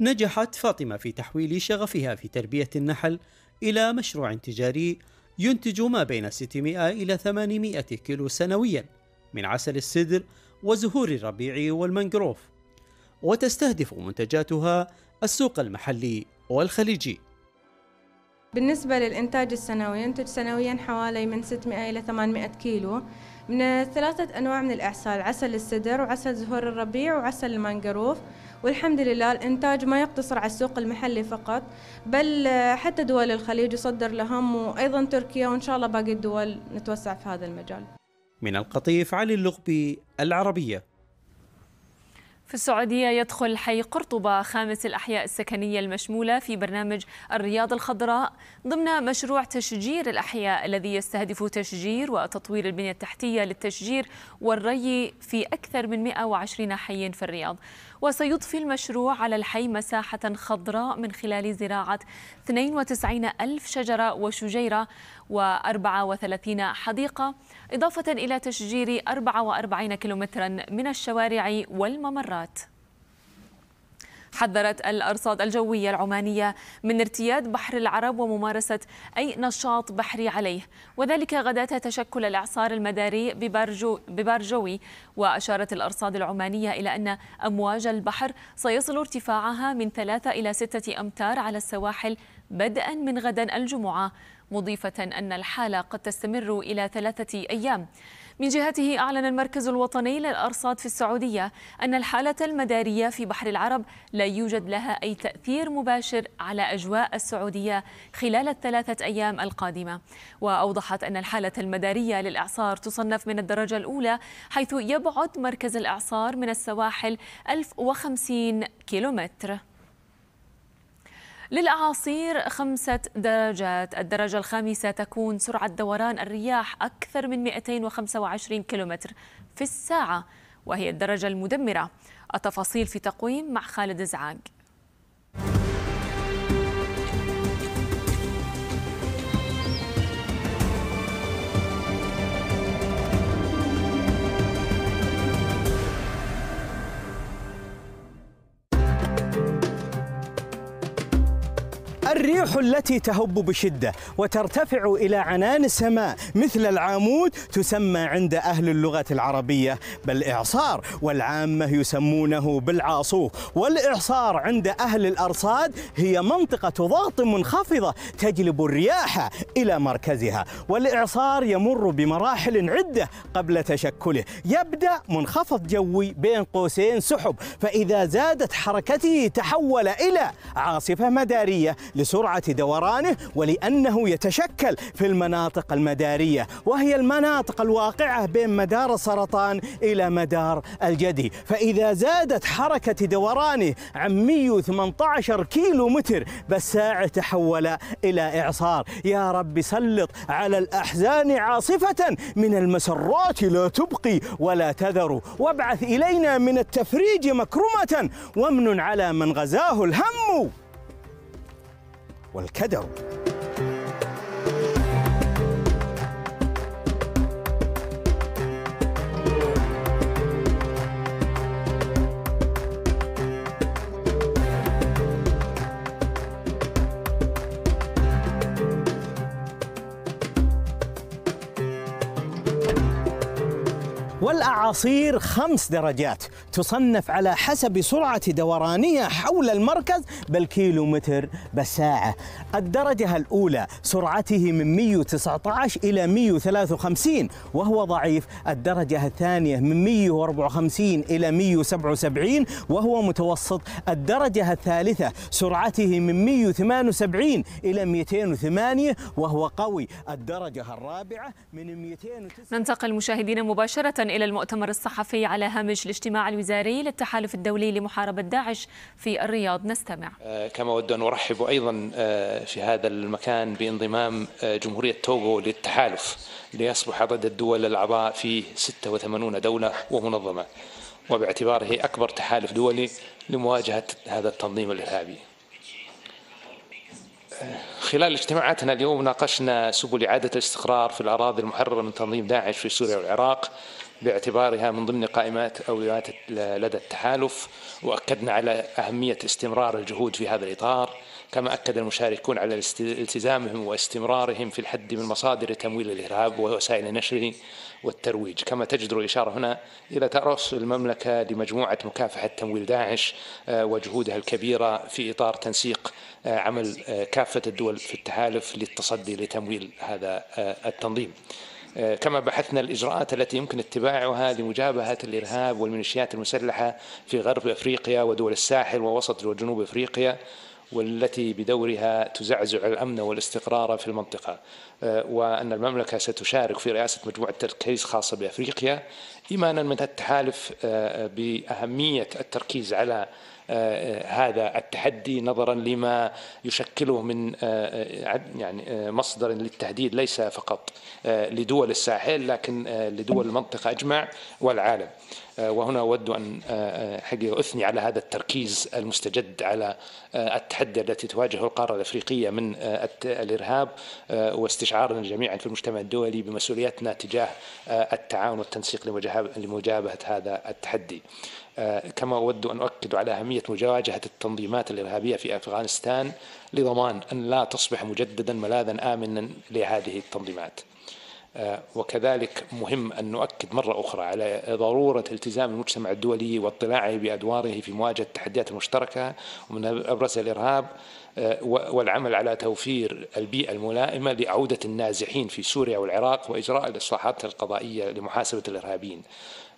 نجحت فاطمة في تحويل شغفها في تربية النحل إلى مشروع تجاري ينتج ما بين 600 إلى 800 كيلو سنويا من عسل السدر وزهور الربيع والمنجروف وتستهدف منتجاتها السوق المحلي والخليجي بالنسبة للإنتاج السنوي ينتج سنويا حوالي من 600 إلى 800 كيلو من ثلاثة أنواع من الأعسال عسل السدر وعسل زهور الربيع وعسل المانجروف والحمد لله الإنتاج ما يقتصر على السوق المحلي فقط بل حتى دول الخليج يصدر لهم وأيضا تركيا وإن شاء الله باقي الدول نتوسع في هذا المجال من القطيف علي اللغبي العربية في السعودية يدخل حي قرطبة خامس الأحياء السكنية المشمولة في برنامج الرياض الخضراء ضمن مشروع تشجير الأحياء الذي يستهدف تشجير وتطوير البنية التحتية للتشجير والري في أكثر من 120 حي في الرياض وسيضفي المشروع على الحي مساحة خضراء من خلال زراعة 92 ألف شجرة وشجيرة و34 حديقة إضافة إلى تشجير 44 كيلومترا من الشوارع والممرات حذرت الأرصاد الجوية العمانية من ارتياد بحر العرب وممارسة أي نشاط بحري عليه وذلك غداة تشكل الإعصار المداري ببارجو ببارجوي وأشارت الأرصاد العمانية إلى أن أمواج البحر سيصل ارتفاعها من ثلاثة إلى ستة أمتار على السواحل بدءا من غدا الجمعة مضيفة أن الحالة قد تستمر إلى ثلاثة أيام من جهته أعلن المركز الوطني للأرصاد في السعودية أن الحالة المدارية في بحر العرب لا يوجد لها أي تأثير مباشر على أجواء السعودية خلال الثلاثة أيام القادمة وأوضحت أن الحالة المدارية للإعصار تصنف من الدرجة الأولى حيث يبعد مركز الإعصار من السواحل 1050 كيلومتر للأعاصير خمسة درجات الدرجة الخامسة تكون سرعة دوران الرياح أكثر من 225 كيلومتر في الساعة وهي الدرجة المدمرة التفاصيل في تقويم مع خالد زعاق الريح التي تهب بشدة وترتفع إلى عنان السماء مثل العامود تسمى عند أهل اللغة العربية بالإعصار والعامة يسمونه بالعاصوف والإعصار عند أهل الأرصاد هي منطقة ضغط منخفضة تجلب الرياح إلى مركزها والإعصار يمر بمراحل عدة قبل تشكله يبدأ منخفض جوي بين قوسين سحب فإذا زادت حركته تحول إلى عاصفة مدارية لسرعة دورانه ولأنه يتشكل في المناطق المدارية وهي المناطق الواقعة بين مدار السرطان إلى مدار الجدي فإذا زادت حركة دورانه عن 118 كيلو متر بالساعة تحول إلى إعصار يا رب سلط على الأحزان عاصفة من المسرات لا تبقي ولا تذر وابعث إلينا من التفريج مكرمة وامن على من غزاه الهم والكدر والأعاصير خمس درجات تصنف على حسب سرعة دورانها حول المركز بالكيلومتر بالساعة الدرجة الأولى سرعته من 119 إلى 153 وهو ضعيف الدرجة الثانية من 154 إلى 177 وهو متوسط الدرجة الثالثة سرعته من 178 إلى 208 وهو قوي الدرجة الرابعة من 209 ننتقل مشاهدين مباشرة إلى المؤتمر الصحفي على هامش الاجتماع الوزاري للتحالف الدولي لمحاربة داعش في الرياض نستمع آه، كما أود أن أرحب أيضا آه، في هذا المكان بانضمام آه، جمهورية توغو للتحالف ليصبح عدد الدول الأعضاء فيه 86 دولة ومنظمة وباعتباره أكبر تحالف دولي لمواجهة هذا التنظيم الإرهابي خلال اجتماعاتنا اليوم ناقشنا سبل إعادة الاستقرار في الأراضي المحررة من تنظيم داعش في سوريا والعراق باعتبارها من ضمن قائمات أولويات لدى التحالف وأكدنا على أهمية استمرار الجهود في هذا الإطار كما أكد المشاركون على التزامهم واستمرارهم في الحد من مصادر تمويل الإرهاب ووسائل نشره والترويج كما تجدر الإشارة هنا إلى ترأس المملكة لمجموعة مكافحة تمويل داعش آه، وجهودها الكبيرة في إطار تنسيق آه، عمل آه، كافة الدول في التحالف للتصدي لتمويل هذا التنظيم آه، كما بحثنا الإجراءات التي يمكن اتباعها لمجابهة الإرهاب والميليشيات المسلحة في غرب أفريقيا ودول الساحل ووسط وجنوب أفريقيا والتي بدورها تزعزع الامن والاستقرار في المنطقه آه، وان المملكه ستشارك في رئاسه مجموعه تركيز خاصه بافريقيا ايمانا من التحالف آه، باهميه التركيز على هذا التحدي نظرا لما يشكله من آه، آه، يعني آه، مصدر للتهديد ليس فقط لدول الساحل لكن لدول المنطقة أجمع والعالم وهنا أود أن حقيقة أثني على هذا التركيز المستجد على التحدي التي تواجهه القارة الأفريقية من الإرهاب واستشعارنا جميعا في المجتمع الدولي بمسؤوليتنا تجاه التعاون والتنسيق لمجابهة هذا التحدي آه، كما أود أن أؤكد على أهمية مواجهة التنظيمات الإرهابية في أفغانستان لضمان أن لا تصبح مجددا ملاذا آمنا لهذه التنظيمات آه، وكذلك مهم أن نؤكد مرة أخرى على ضرورة التزام المجتمع الدولي واطلاعه بأدواره في مواجهة التحديات المشتركة ومن أبرزها الإرهاب آه، والعمل على توفير البيئة الملائمة لعودة النازحين في سوريا والعراق وإجراء الإصلاحات القضائية لمحاسبة الإرهابيين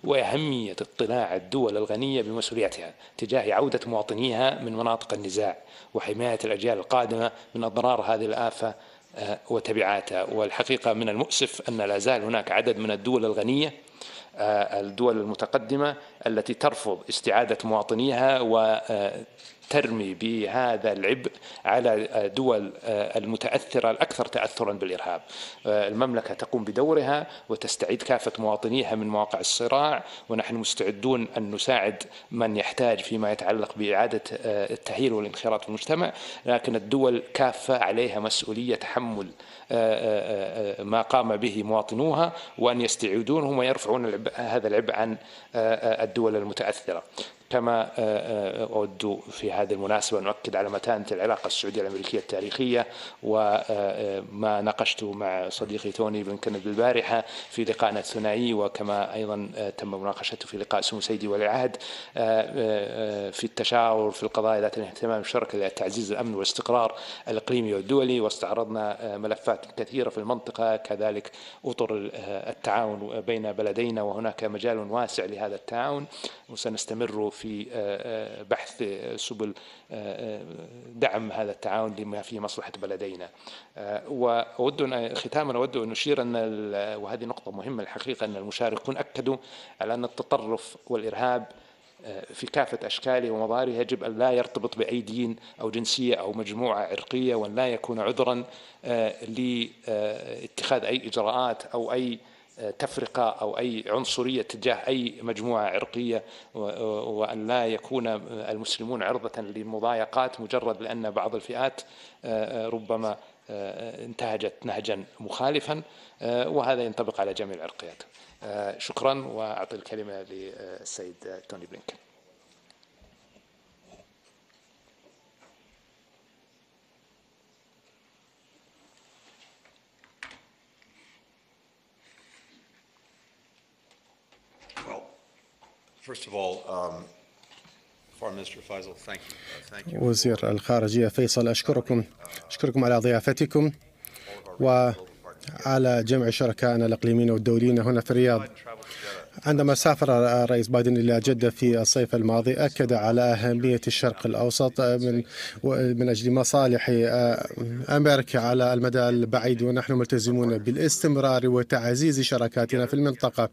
وأهمية اطلاع الدول الغنية بمسؤوليتها تجاه عودة مواطنيها من مناطق النزاع وحماية الأجيال القادمة من أضرار هذه الآفة آه، وتبعاتها والحقيقة من المؤسف أن لا زال هناك عدد من الدول الغنية آه، الدول المتقدمة التي ترفض استعادة مواطنيها و آه، ترمي بهذا العبء على دول المتأثرة الأكثر تأثرا بالإرهاب المملكة تقوم بدورها وتستعيد كافة مواطنيها من مواقع الصراع ونحن مستعدون أن نساعد من يحتاج فيما يتعلق بإعادة آه، التهيل والانخراط في المجتمع لكن الدول كافة عليها مسؤولية تحمل آه، آه، ما قام به مواطنوها وأن يستعيدونهم ويرفعون هذا العبء عن الدول المتأثرة كما آه، آه، أود في هذه المناسبة أن أؤكد على متانة العلاقة السعودية الأمريكية التاريخية وما آه، ناقشته مع صديقي توني بن كند البارحة في لقائنا الثنائي وكما أيضا تم مناقشته في لقاء سمو سيدي ولي العهد في التشاور في القضايا ذات الاهتمام الشركة لتعزيز الأمن والاستقرار الإقليمي والدولي واستعرضنا ملفات كثيرة في المنطقة كذلك أطر التعاون بين بلدينا وهناك مجال واسع لهذا التعاون وسنستمر في في آه، آه، بحث آه، سبل دعم هذا التعاون لما فيه مصلحة بلدينا وأود ختاما أود أن أشير أن وهذه نقطة مهمة الحقيقة أن المشاركون أكدوا على أن التطرف والإرهاب في كافة أشكاله ومظاهره يجب أن لا يرتبط بأي دين أو جنسية أو مجموعة عرقية وأن لا يكون عذرا لاتخاذ أي إجراءات أو أي تفرقة أو أي عنصرية تجاه أي مجموعة عرقية وأن لا يكون المسلمون عرضة لمضايقات مجرد لأن بعض الفئات آه، آه، ربما آه، انتهجت نهجا مخالفا وهذا ينطبق على جميع العرقيات شكرا وأعطي الكلمة للسيد توني بلينكن Um, uh, وزير الخارجية فيصل أشكركم أشكركم على ضيافتكم وعلى جمع شركائنا الإقليميين والدوليين هنا في الرياض عندما سافر الرئيس بايدن إلى جدة في الصيف الماضي أكد على أهمية الشرق الأوسط من من أجل مصالح آه، أمريكا على المدى البعيد ونحن ملتزمون بالاستمرار وتعزيز شراكاتنا في المنطقة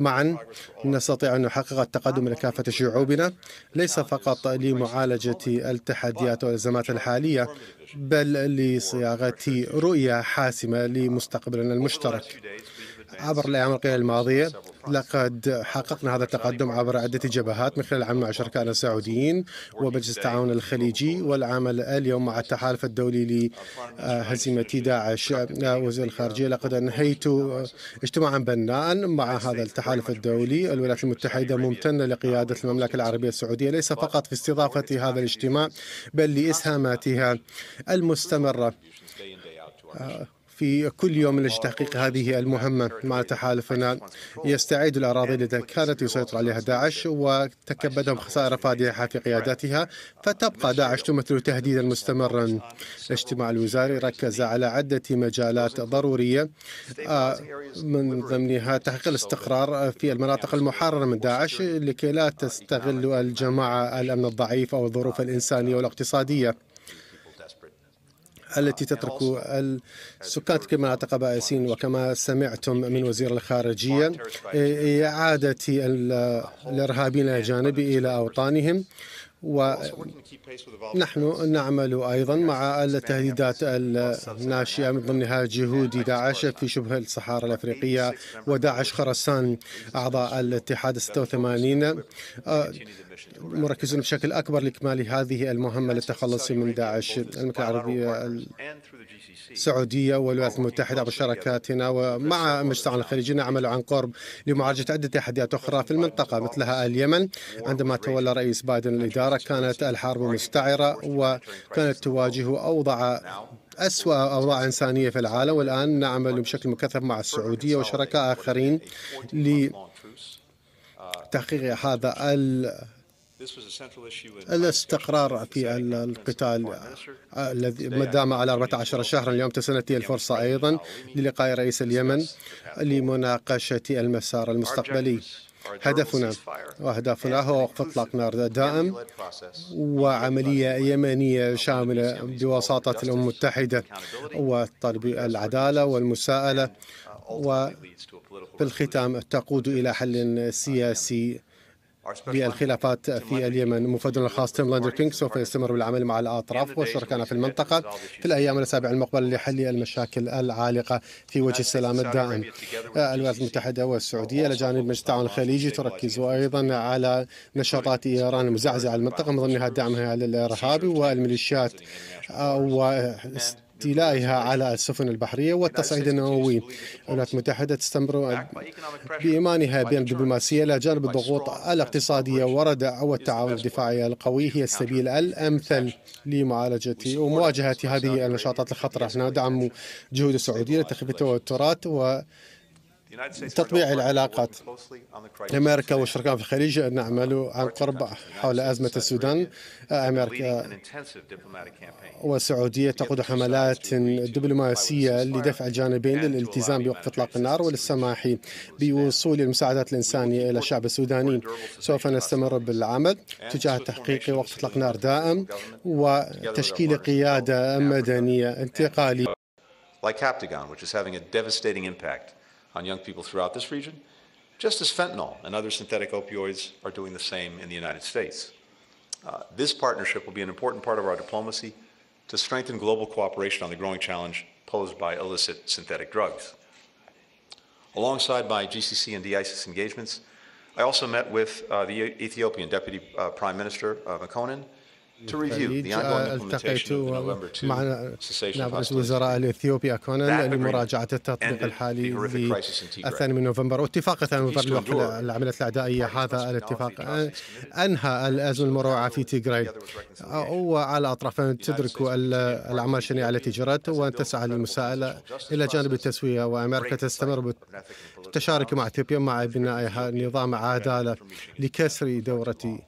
معا نستطيع أن نحقق التقدم لكافة شعوبنا ليس فقط لمعالجة التحديات والأزمات الحالية بل لصياغة رؤية حاسمة لمستقبلنا المشترك عبر الأيام القليلة الماضية لقد حققنا هذا التقدم عبر عدة جبهات من خلال العمل مع شركائنا السعوديين ومجلس التعاون الخليجي والعمل اليوم مع التحالف الدولي لهزيمة داعش آه، وزير الخارجية لقد أنهيت آه، اجتماعا بناء مع هذا التحالف الدولي الولايات المتحدة ممتنة لقيادة المملكة العربية السعودية ليس فقط في استضافة هذا الاجتماع بل لإسهاماتها المستمرة آه، في كل يوم من تحقيق هذه المهمة مع تحالفنا يستعيد الأراضي التي كانت يسيطر عليها داعش وتكبدهم خسائر فادحة في قياداتها فتبقى داعش تمثل تهديدا مستمرا الاجتماع الوزاري ركز على عدة مجالات ضرورية آه، من ضمنها تحقيق الاستقرار في المناطق المحررة من داعش لكي لا تستغل الجماعة الأمن الضعيف أو الظروف الإنسانية والاقتصادية التي يعني تترك السكان كما بائسين وكما سمعتم من وزير الخارجية إعادة الإرهابيين الأجانب إلى أوطانهم ونحن نعمل أيضا مع التهديدات الناشئة من ضمنها جهود داعش في شبه الصحارى الأفريقية وداعش خرسان أعضاء الاتحاد 86 مركزون بشكل أكبر لإكمال هذه المهمة للتخلص من داعش المملكة العربية السعودية والولايات المتحدة شراكاتنا ومع المجتمع الخليجي نعمل عن قرب لمعالجة عدة تحديات أخرى في المنطقة مثلها اليمن عندما تولى رئيس بايدن الإدارة كانت الحرب مستعرة وكانت تواجه أوضع أسوأ أوضاع إنسانية في العالم والآن نعمل بشكل مكثف مع السعودية وشركاء آخرين ل تحقيق هذا الاستقرار في القتال الذي دام على 14 شهرا اليوم تسنتي الفرصة أيضا للقاء رئيس اليمن لمناقشة المسار المستقبلي هدفنا وأهدافنا هو وقف إطلاق نار دائم وعملية يمنية شاملة بوساطة الأمم المتحدة وطلب العدالة والمساءلة وفي الختام تقود إلى حل سياسي بالخلافات في اليمن مفادنا الخاص تيم لاندر كينغ سوف يستمر بالعمل مع الأطراف وشركائنا في المنطقة في الأيام الاسابيع المقبلة لحل المشاكل العالقة في وجه السلام الدائم الولايات المتحدة والسعودية إلى جانب مجلس التعاون الخليجي تركز أيضا على نشاطات إيران المزعزعة المنطقة من ضمنها دعمها للإرهاب والميليشيات و اعتلائها على السفن البحرية والتصعيد النووي الولايات المتحدة تستمر بإيمانها بأن الدبلوماسية إلى جانب الضغوط الاقتصادية وردع والتعاون الدفاعي القوي هي السبيل الأمثل لمعالجة ومواجهة هذه النشاطات الخطرة. ندعم نعم، جهود السعودية لتخفيف التوترات و تطبيع العلاقات أمريكا والشركاء في الخليج نعمل عن قرب حول أزمة السودان آه، أمريكا والسعودية تقود حملات دبلوماسية لدفع الجانبين للالتزام بوقف إطلاق النار وللسماح بوصول المساعدات الإنسانية إلى الشعب السوداني سوف نستمر بالعمل تجاه تحقيق وقف إطلاق نار دائم وتشكيل قيادة مدنية انتقالية like Captagon, which is having a devastating impact on young people throughout this region, just as fentanyl and other synthetic opioids are doing the same in the United States. Uh, this partnership will be an important part of our diplomacy to strengthen global cooperation on the growing challenge posed by illicit synthetic drugs. Alongside my GCC and DISIS engagements, I also met with uh, the Ethiopian Deputy uh, Prime Minister uh, Mekonnen التقيت مع نائب رئيس الوزراء الاثيوبي كونان لمراجعه التطبيق الحالي الثاني من نوفمبر واتفاق الثاني من نوفمبر لوقف العمليات العدائيه هذا الاتفاق انهى الازمه المروعه في تيغراي وعلى اطراف تدرك الاعمال الشنيعه التي جرت وان تسعى للمساءله الى جانب التسويه وامريكا تستمر بالتشارك مع اثيوبيا مع بنائها نظام عداله لكسر دوره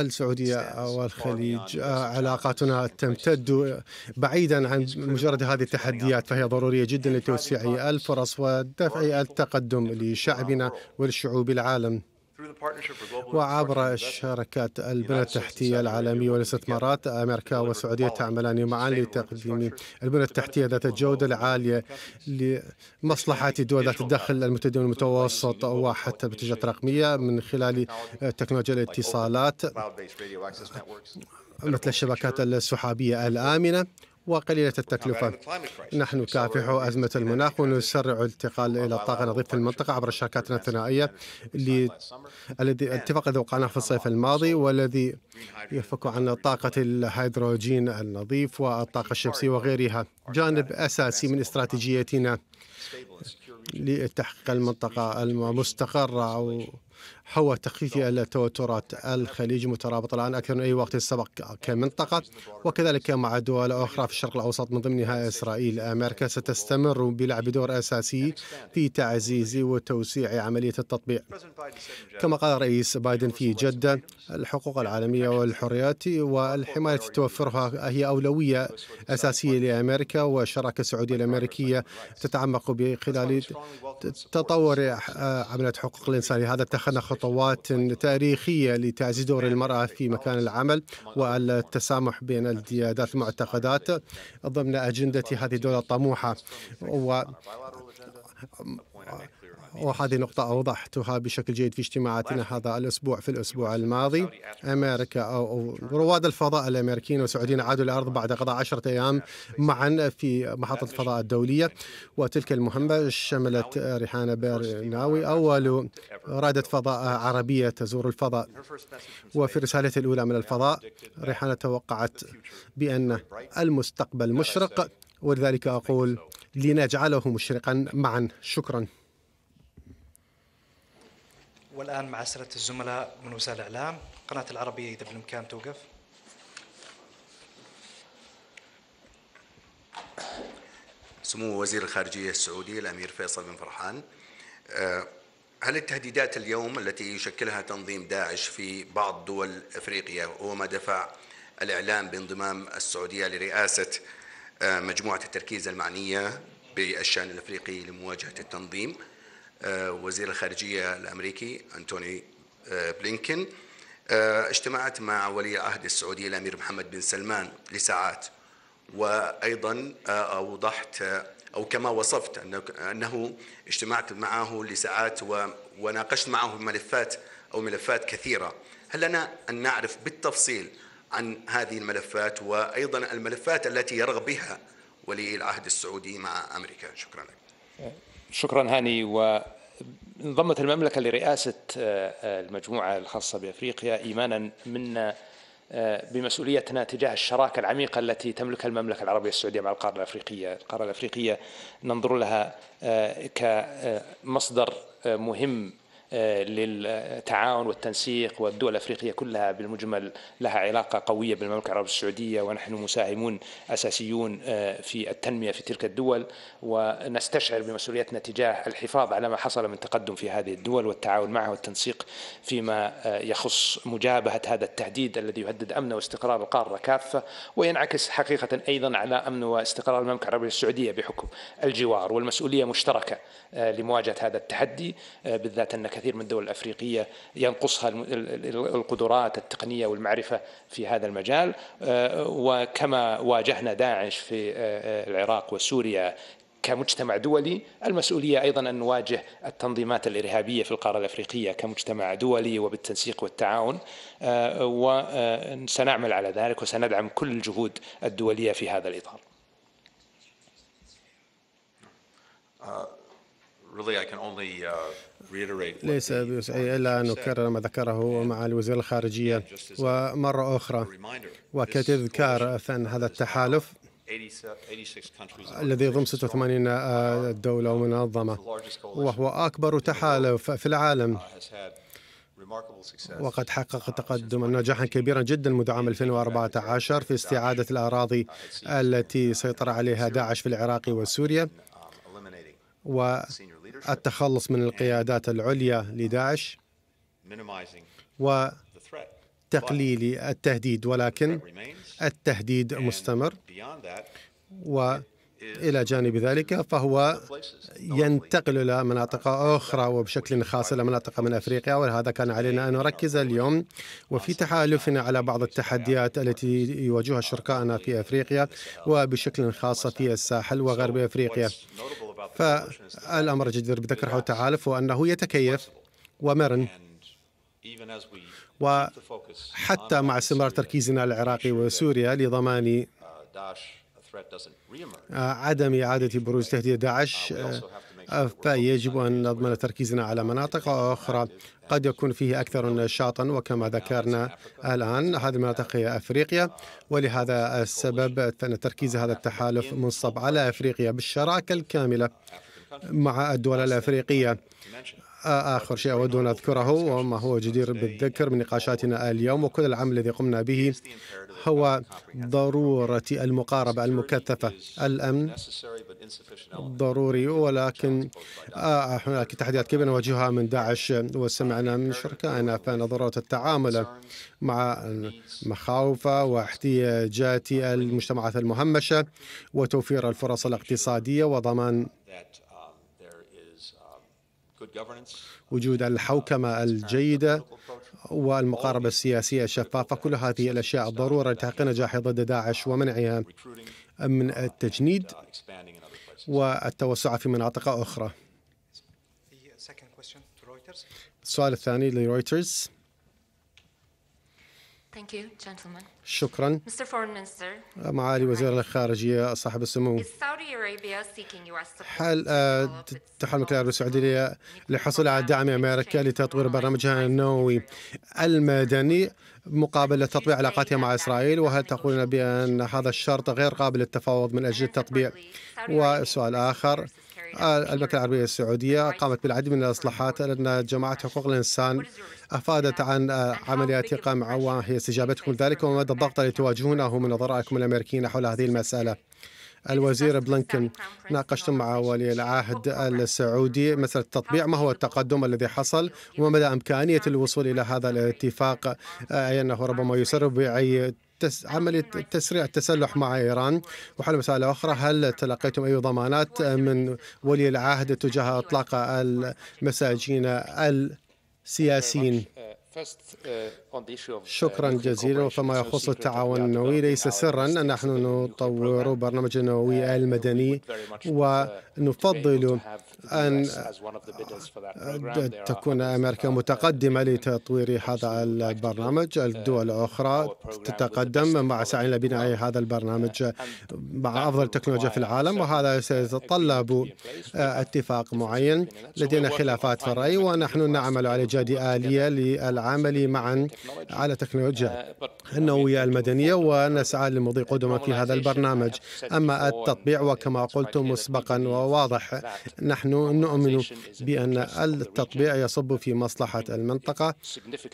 السعودية والخليج آه، علاقاتنا تمتد بعيدا عن مجرد هذه التحديات فهي ضرورية جدا لتوسيع الفرص ودفع التقدم لشعبنا ولشعوب العالم وعبر الشركات البنى التحتية العالمية والاستثمارات أمريكا والسعودية تعملان معا لتقديم البنى التحتية ذات الجودة العالية لمصلحة دول ذات الدخل المتدين المتوسط وحتى المنتجات الرقمية من خلال اه تكنولوجيا الاتصالات مثل الشبكات السحابية الآمنة وقليلة التكلفة نحن نكافح أزمة المناخ ونسرع الانتقال إلى الطاقة النظيفة في المنطقة عبر شركاتنا الثنائية الذي اتفق الذي وقعنا في الصيف الماضي والذي يفك عن طاقة الهيدروجين النظيف والطاقة الشمسية وغيرها جانب أساسي من استراتيجيتنا لتحقيق المنطقة المستقرة هو تخفيف التوترات الخليج مترابط الآن أكثر من أي وقت سبق كمنطقة وكذلك مع دول أخرى في الشرق الأوسط من ضمنها إسرائيل أمريكا ستستمر بلعب دور أساسي في تعزيز وتوسيع عملية التطبيع كما قال الرئيس بايدن في جدة الحقوق العالمية والحريات والحماية توفرها هي أولوية أساسية لأمريكا والشراكة السعودية الأمريكية تتعمق بخلال تطور عملية حقوق الإنسان لهذا اتخذنا خطوة خطوات تاريخية لتعزيز دور المرأة في مكان العمل والتسامح بين الزيادات المعتقدات ضمن أجندة هذه الدولة الطموحة و يعني. وهذه نقطة أوضحتها بشكل جيد في اجتماعاتنا هذا الأسبوع في الأسبوع الماضي أمريكا أو رواد الفضاء الأمريكيين والسعوديين عادوا الأرض بعد قضاء عشرة أيام معا في محطة الفضاء الدولية وتلك المهمة شملت ريحانة بيرناوي أول رائدة فضاء عربية تزور الفضاء وفي الرسالة الأولى من الفضاء ريحانة توقعت بأن المستقبل مشرق ولذلك أقول لنجعله مشرقا معا شكرا والآن مع اسئله الزملاء من وسائل الإعلام قناة العربية إذا بالإمكان توقف سمو وزير الخارجية السعودي الأمير فيصل بن فرحان آه، هل التهديدات اليوم التي يشكلها تنظيم داعش في بعض دول افريقيا هو ما دفع الاعلام بانضمام السعوديه لرئاسه آه، مجموعه التركيز المعنيه بالشان الافريقي لمواجهه التنظيم آه، وزير الخارجية الأمريكي أنتوني آه، بلينكن آه، اجتمعت مع ولي عهد السعودية الأمير محمد بن سلمان لساعات وأيضا أوضحت أو كما وصفت أنه اجتمعت معه لساعات وناقشت معه ملفات أو ملفات كثيرة هل لنا أن نعرف بالتفصيل عن هذه الملفات وأيضا الملفات التي يرغب بها ولي العهد السعودي مع أمريكا شكرا لك شكرا هاني وانضمت المملكة لرئاسة آه، آه، المجموعة الخاصة بأفريقيا إيمانا منا آه، بمسؤوليتنا تجاه الشراكة العميقة التي تملكها المملكة العربية السعودية مع القارة الأفريقية القارة الأفريقية ننظر لها كمصدر مهم للتعاون والتنسيق والدول الافريقيه كلها بالمجمل لها علاقه قويه بالمملكه العربيه السعوديه ونحن مساهمون اساسيون آه، في التنميه في تلك الدول ونستشعر بمسؤوليتنا تجاه الحفاظ على ما حصل من تقدم في هذه الدول والتعاون معها والتنسيق فيما آه، يخص مجابهه هذا التهديد الذي يهدد امن واستقرار القاره كافه وينعكس حقيقه ايضا على امن واستقرار المملكه العربيه السعوديه بحكم الجوار والمسؤوليه مشتركه آه، لمواجهه هذا التحدي بالذات ان كثير من الدول الأفريقية ينقصها القدرات التقنية والمعرفة في هذا المجال آه، وكما واجهنا داعش في آه، آه، العراق وسوريا كمجتمع دولي المسؤولية أيضا أن نواجه التنظيمات الإرهابية في القارة الأفريقية كمجتمع دولي وبالتنسيق والتعاون وسنعمل على ذلك وسندعم كل الجهود الدولية في هذا الإطار Uh, really, I can only uh, ليس بوسعي إلا أن نكرر ما ذكره مع الوزير الخارجية ومرة أخرى وكتذكار أن هذا التحالف الذي يضم 86 آه، uh, دولة ومنظمة وهو أكبر تحالف في العالم uh, وقد حقق uh, تقدما نجاحا كبيرا جدا منذ عام 2014 في استعادة الأراضي التي سيطر عليها داعش في العراق وسوريا والتخلص من القيادات العليا لداعش وتقليل التهديد ولكن التهديد مستمر و إلى جانب ذلك فهو ينتقل إلى مناطق أخرى وبشكل خاص إلى مناطق من أفريقيا ولهذا كان علينا أن نركز اليوم وفي تحالفنا على بعض التحديات التي يواجهها شركائنا في أفريقيا وبشكل خاص في الساحل وغرب أفريقيا فالأمر الجدير بذكره التحالف هو أنه يتكيف ومرن وحتى مع استمرار تركيزنا العراقي وسوريا لضمان آه، عدم إعادة بروز تهديد داعش uh, آه، فيجب أن نضمن تركيزنا على مناطق أخرى قد يكون فيه أكثر نشاطا وكما ذكرنا الآن هذه المناطق هي أفريقيا ولهذا السبب أن تركيز هذا التحالف منصب على أفريقيا بالشراكة الكاملة مع الدول الأفريقية آخر شيء أود أن أذكره وما هو جدير بالذكر من نقاشاتنا اليوم وكل العمل الذي قمنا به هو ضرورة المقاربة المكثفة الأمن ضروري ولكن آه، هناك تحديات كبيرة نواجهها من داعش وسمعنا من شركائنا فإن ضرورة التعامل مع مخاوف واحتياجات المجتمعات المهمشة وتوفير الفرص الاقتصادية وضمان وجود الحوكمة الجيدة والمقاربة السياسية الشفافة كل هذه الأشياء ضرورة لتحقيق نجاح ضد داعش ومنعها من التجنيد والتوسع في مناطق أخرى السؤال الثاني لرويترز شكرا آه، معالي وزير الخارجية صاحب السمو هل Saudi Arabia seeking آه، العربي للحصول على دعم أمريكا لتطوير برنامجها النووي المدني مقابل تطبيع علاقاتها مع إسرائيل وهل تقولون بأن هذا الشرط غير قابل للتفاوض من أجل التطبيع والسؤال آخر المملكة العربية السعودية قامت بالعديد من الإصلاحات لأن جماعة حقوق الإنسان أفادت عن عمليات قمع وهي استجابتكم لذلك ومدى الضغط الذي تواجهونه من نظرائكم الأمريكيين حول هذه المسألة الوزير بلينكن ناقشت مع ولي العهد السعودي مسألة التطبيع ما هو التقدم الذي حصل وما مدى إمكانية الوصول إلى هذا الاتفاق أي أنه ربما يسرب بأي التس... عملية تسريع التسلح مع إيران وحل مسألة أخرى هل تلقيتم أي ضمانات من ولي العهد تجاه إطلاق المساجين السياسيين شكرا جزيلا وفيما يخص التعاون النووي ليس سرا أن نحن نطور برنامج النووي المدني ونفضل أن تكون أمريكا متقدمة لتطوير هذا البرنامج الدول الأخرى تتقدم مع سعينا بناء هذا البرنامج مع أفضل تكنولوجيا في العالم وهذا سيتطلب آه، اتفاق معين لدينا خلافات في الرأي ونحن نعمل على إيجاد آلية للعمل معا على تكنولوجيا uh, النووية المدنية ونسعى للمضي قدما في هذا البرنامج أما التطبيع وكما قلت مسبقا وواضح نحن نحن نؤمن بأن التطبيع يصب في مصلحة المنطقة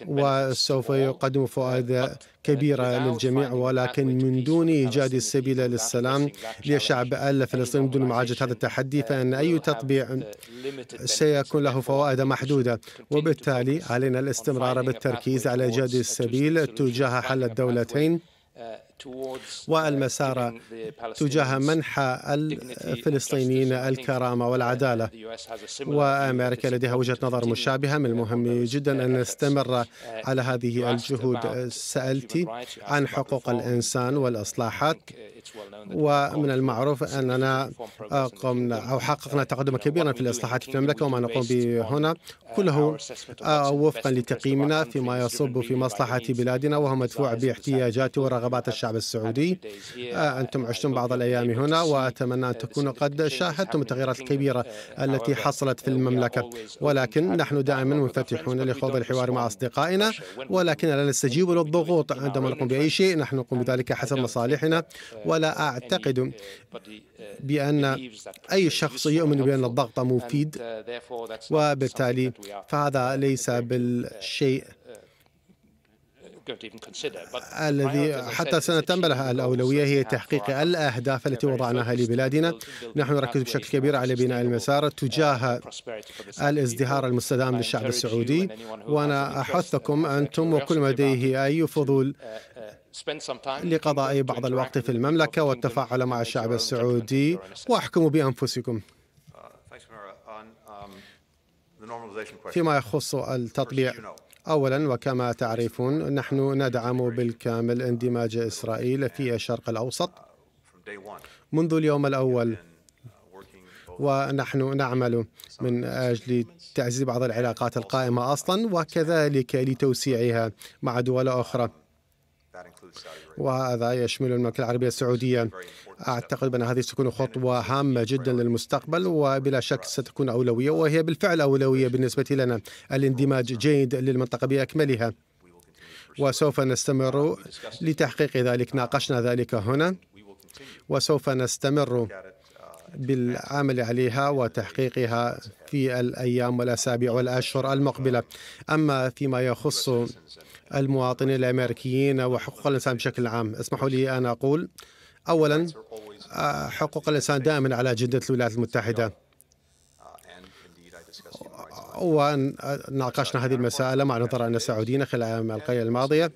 وسوف يقدم فوائد كبيرة للجميع ولكن من دون إيجاد السبيل للسلام للشعب الفلسطيني دون معالجة هذا التحدي فإن أي تطبيع سيكون له فوائد محدودة وبالتالي علينا الاستمرار بالتركيز على إيجاد السبيل تجاه حل الدولتين uh, والمسار تجاه منح الفلسطينيين الكرامة والعدالة uh, وأمريكا لديها وجهة نظر مشابهة من المهم uh, جدا أن نستمر uh, على هذه الجهود سألت عن حقوق الإنسان والإصلاحات ومن المعروف أننا قمنا أو حققنا تقدما كبيرا في الإصلاحات في المملكة وما نقوم به uh, هنا uh, كله آه، وفقا لتقييمنا فيما يصب في مصلحة بلادنا وهو مدفوع باحتياجات ورغبات الشعب السعودي آه، أنتم uh, عشتم بعض الأيام هنا وأتمنى أن تكونوا قد شاهدتم التغييرات الكبيرة التي حصلت في المملكة ولكن نحن دائما منفتحون لخوض الحوار مع أصدقائنا ولكن لا نستجيب للضغوط عندما نقوم بأي شيء نحن نقوم بذلك حسب مصالحنا ولا أعتقد بأن أي شخص يؤمن بأن الضغط مفيد وبالتالي فهذا ليس بالشيء الذي حتى سنتم الأولوية هي تحقيق الأهداف التي وضعناها لبلادنا نحن نركز بشكل كبير على بناء المسار تجاه الازدهار المستدام للشعب السعودي وأنا أحثكم أنتم وكل لديه أي فضول لقضاء بعض الوقت في المملكة والتفاعل مع الشعب السعودي واحكموا بأنفسكم uh, um, فيما يخص التطبيع اولا وكما تعرفون نحن ندعم بالكامل اندماج اسرائيل في الشرق الاوسط uh, منذ اليوم الاول uh, ونحن نعمل من اجل تعزيز بعض العلاقات القائمه اصلا وكذلك لتوسيعها مع دول اخرى وهذا يشمل المملكة العربية السعودية أعتقد بأن هذه ستكون خطوة هامة جدا للمستقبل وبلا شك ستكون أولوية وهي بالفعل أولوية بالنسبة لنا الاندماج جيد للمنطقة بأكملها وسوف نستمر لتحقيق ذلك ناقشنا ذلك هنا وسوف نستمر بالعمل عليها وتحقيقها في الأيام والأسابيع والأشهر المقبلة أما فيما يخص المواطنين الأمريكيين وحقوق الإنسان بشكل عام اسمحوا لي أن أقول أولا آه، حقوق الإنسان دائما على أجندة الولايات المتحدة وناقشنا هذه المسألة مع نظرائنا السعوديين خلال الأيام القليلة الماضية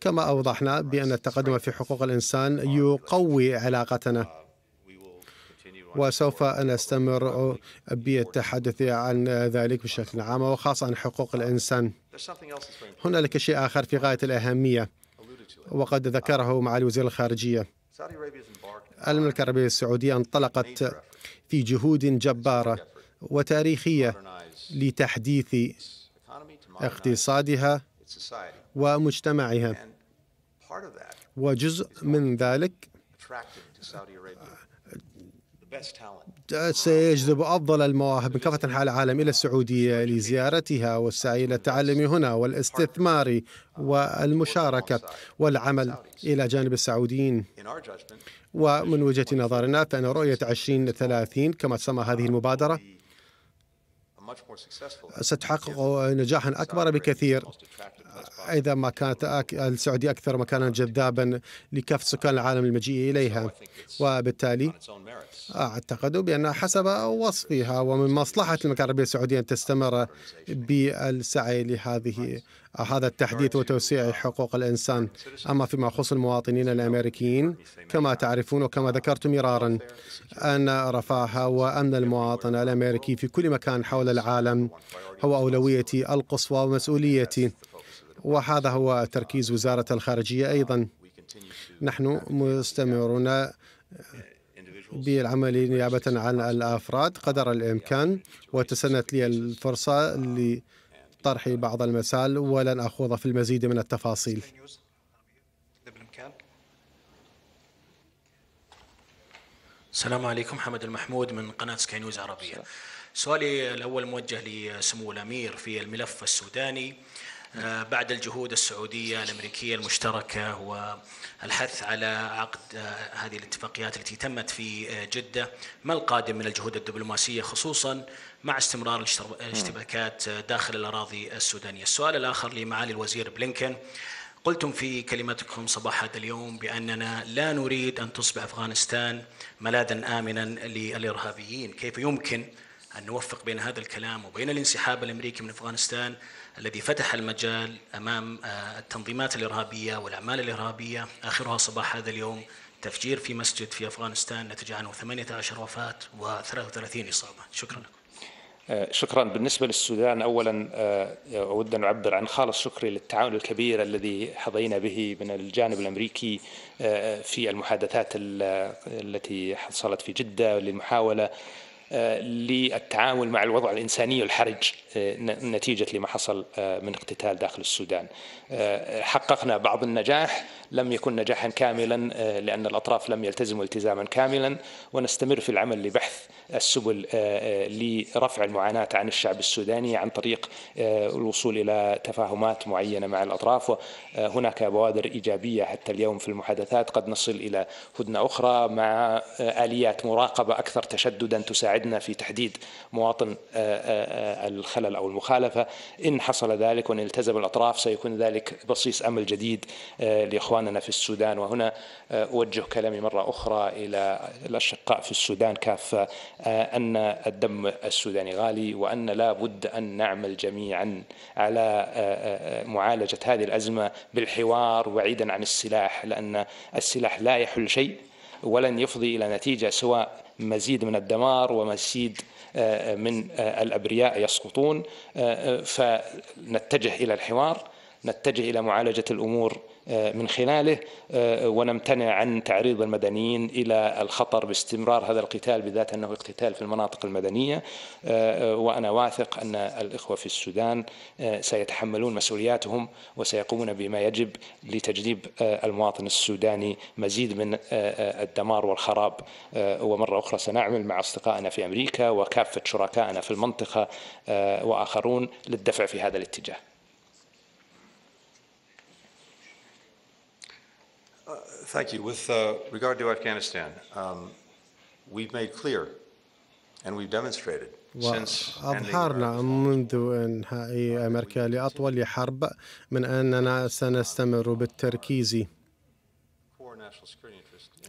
كما أوضحنا بأن التقدم في حقوق الإنسان يقوي علاقتنا وسوف نستمر بالتحدث عن ذلك بشكل عام وخاصة عن حقوق الإنسان هنالك شيء آخر في غاية الأهمية وقد ذكره معالي وزير الخارجية المملكة العربية السعودية انطلقت في جهود جبارة وتاريخية لتحديث اقتصادها ومجتمعها وجزء من ذلك سيجذب أفضل المواهب من كافة أنحاء العالم إلى السعودية لزيارتها والسعي إلى التعلم هنا والاستثمار والمشاركة والعمل إلى جانب السعوديين ومن وجهة نظرنا فإن رؤية 2030 كما تسمى هذه المبادرة ستحقق نجاحا أكبر بكثير اذا ما كانت السعوديه اكثر مكانا جذابا لكافه سكان العالم المجيء اليها وبالتالي اعتقد بان حسب وصفها ومن مصلحه المملكه العربيه السعوديه ان تستمر بالسعي لهذه هذا التحديث وتوسيع حقوق الانسان اما فيما يخص المواطنين الامريكيين كما تعرفون وكما ذكرت مرارا ان رفاهه وامن المواطن الامريكي في كل مكان حول العالم هو اولويتي القصوى ومسؤوليتي وهذا هو تركيز وزارة الخارجية أيضا نحن مستمرون بالعمل نيابة عن الأفراد قدر الإمكان وتسنت لي الفرصة لطرح بعض المسائل ولن أخوض في المزيد من التفاصيل السلام عليكم حمد المحمود من قناة سكاي نيوز عربية سؤالي الأول موجه لسمو الأمير في الملف السوداني آه، بعد الجهود السعودية الأمريكية المشتركة والحث على عقد آه، هذه الاتفاقيات التي تمت في آه، جدة ما القادم من الجهود الدبلوماسية خصوصا مع استمرار الاشتباكات داخل الأراضي السودانية السؤال الآخر لمعالي الوزير بلينكن قلتم في كلمتكم صباح هذا اليوم بأننا لا نريد أن تصبح أفغانستان ملاذا آمنا للإرهابيين كيف يمكن أن نوفق بين هذا الكلام وبين الانسحاب الأمريكي من أفغانستان الذي فتح المجال امام آه، التنظيمات الارهابيه والاعمال الارهابيه اخرها صباح هذا اليوم تفجير في مسجد في افغانستان نتج عنه 18 وفاه و33 اصابه شكرا لكم آه، شكرا بالنسبه للسودان اولا آه، اود ان اعبر عن خالص شكري للتعاون الكبير الذي حظينا به من الجانب الامريكي في المحادثات التي حصلت في جده للمحاوله للتعامل مع الوضع الإنساني الحرج آه، نتيجة لما حصل آه، من اقتتال داخل السودان آه، حققنا بعض النجاح لم يكن نجاحا كاملا لأن الأطراف لم يلتزموا التزاما كاملا ونستمر في العمل لبحث السبل لرفع المعاناة عن الشعب السوداني عن طريق الوصول إلى تفاهمات معينة مع الأطراف وهناك بوادر إيجابية حتى اليوم في المحادثات قد نصل إلى هدنة أخرى مع آليات مراقبة أكثر تشددا تساعد ساعدنا في تحديد مواطن آه، آه، آه، الخلل أو المخالفة إن حصل ذلك وإن التزم الأطراف سيكون ذلك بصيص أمل جديد لإخواننا في السودان وهنا أوجه كلامي مرة أخرى إلى الأشقاء في السودان كافة أن الدم السوداني غالي وأن لا بد أن نعمل جميعا على معالجة هذه الأزمة بالحوار بعيدا عن السلاح لأن السلاح لا يحل شيء ولن يفضي الى نتيجه سواء مزيد من الدمار ومزيد آه، آه، من آه، الابرياء يسقطون فنتجه الى الحوار نتجه الى معالجه الامور آه، من خلاله آه، ونمتنع عن تعريض المدنيين الى الخطر باستمرار هذا القتال بذات انه اقتتال في المناطق المدنيه آه، وانا واثق ان الاخوه في السودان سيتحملون مسؤولياتهم وسيقومون بما يجب لتجليب المواطن السوداني مزيد من الدمار والخراب ومره اخرى سنعمل مع اصدقائنا في امريكا وكافه شركائنا في المنطقه واخرون للدفع في هذا الاتجاه Thank you. With uh, regard to Afghanistan, um, we've made clear and we've demonstrated وأظهرنا منذ إنهاء أمريكا لأطول حرب من أننا سنستمر بالتركيز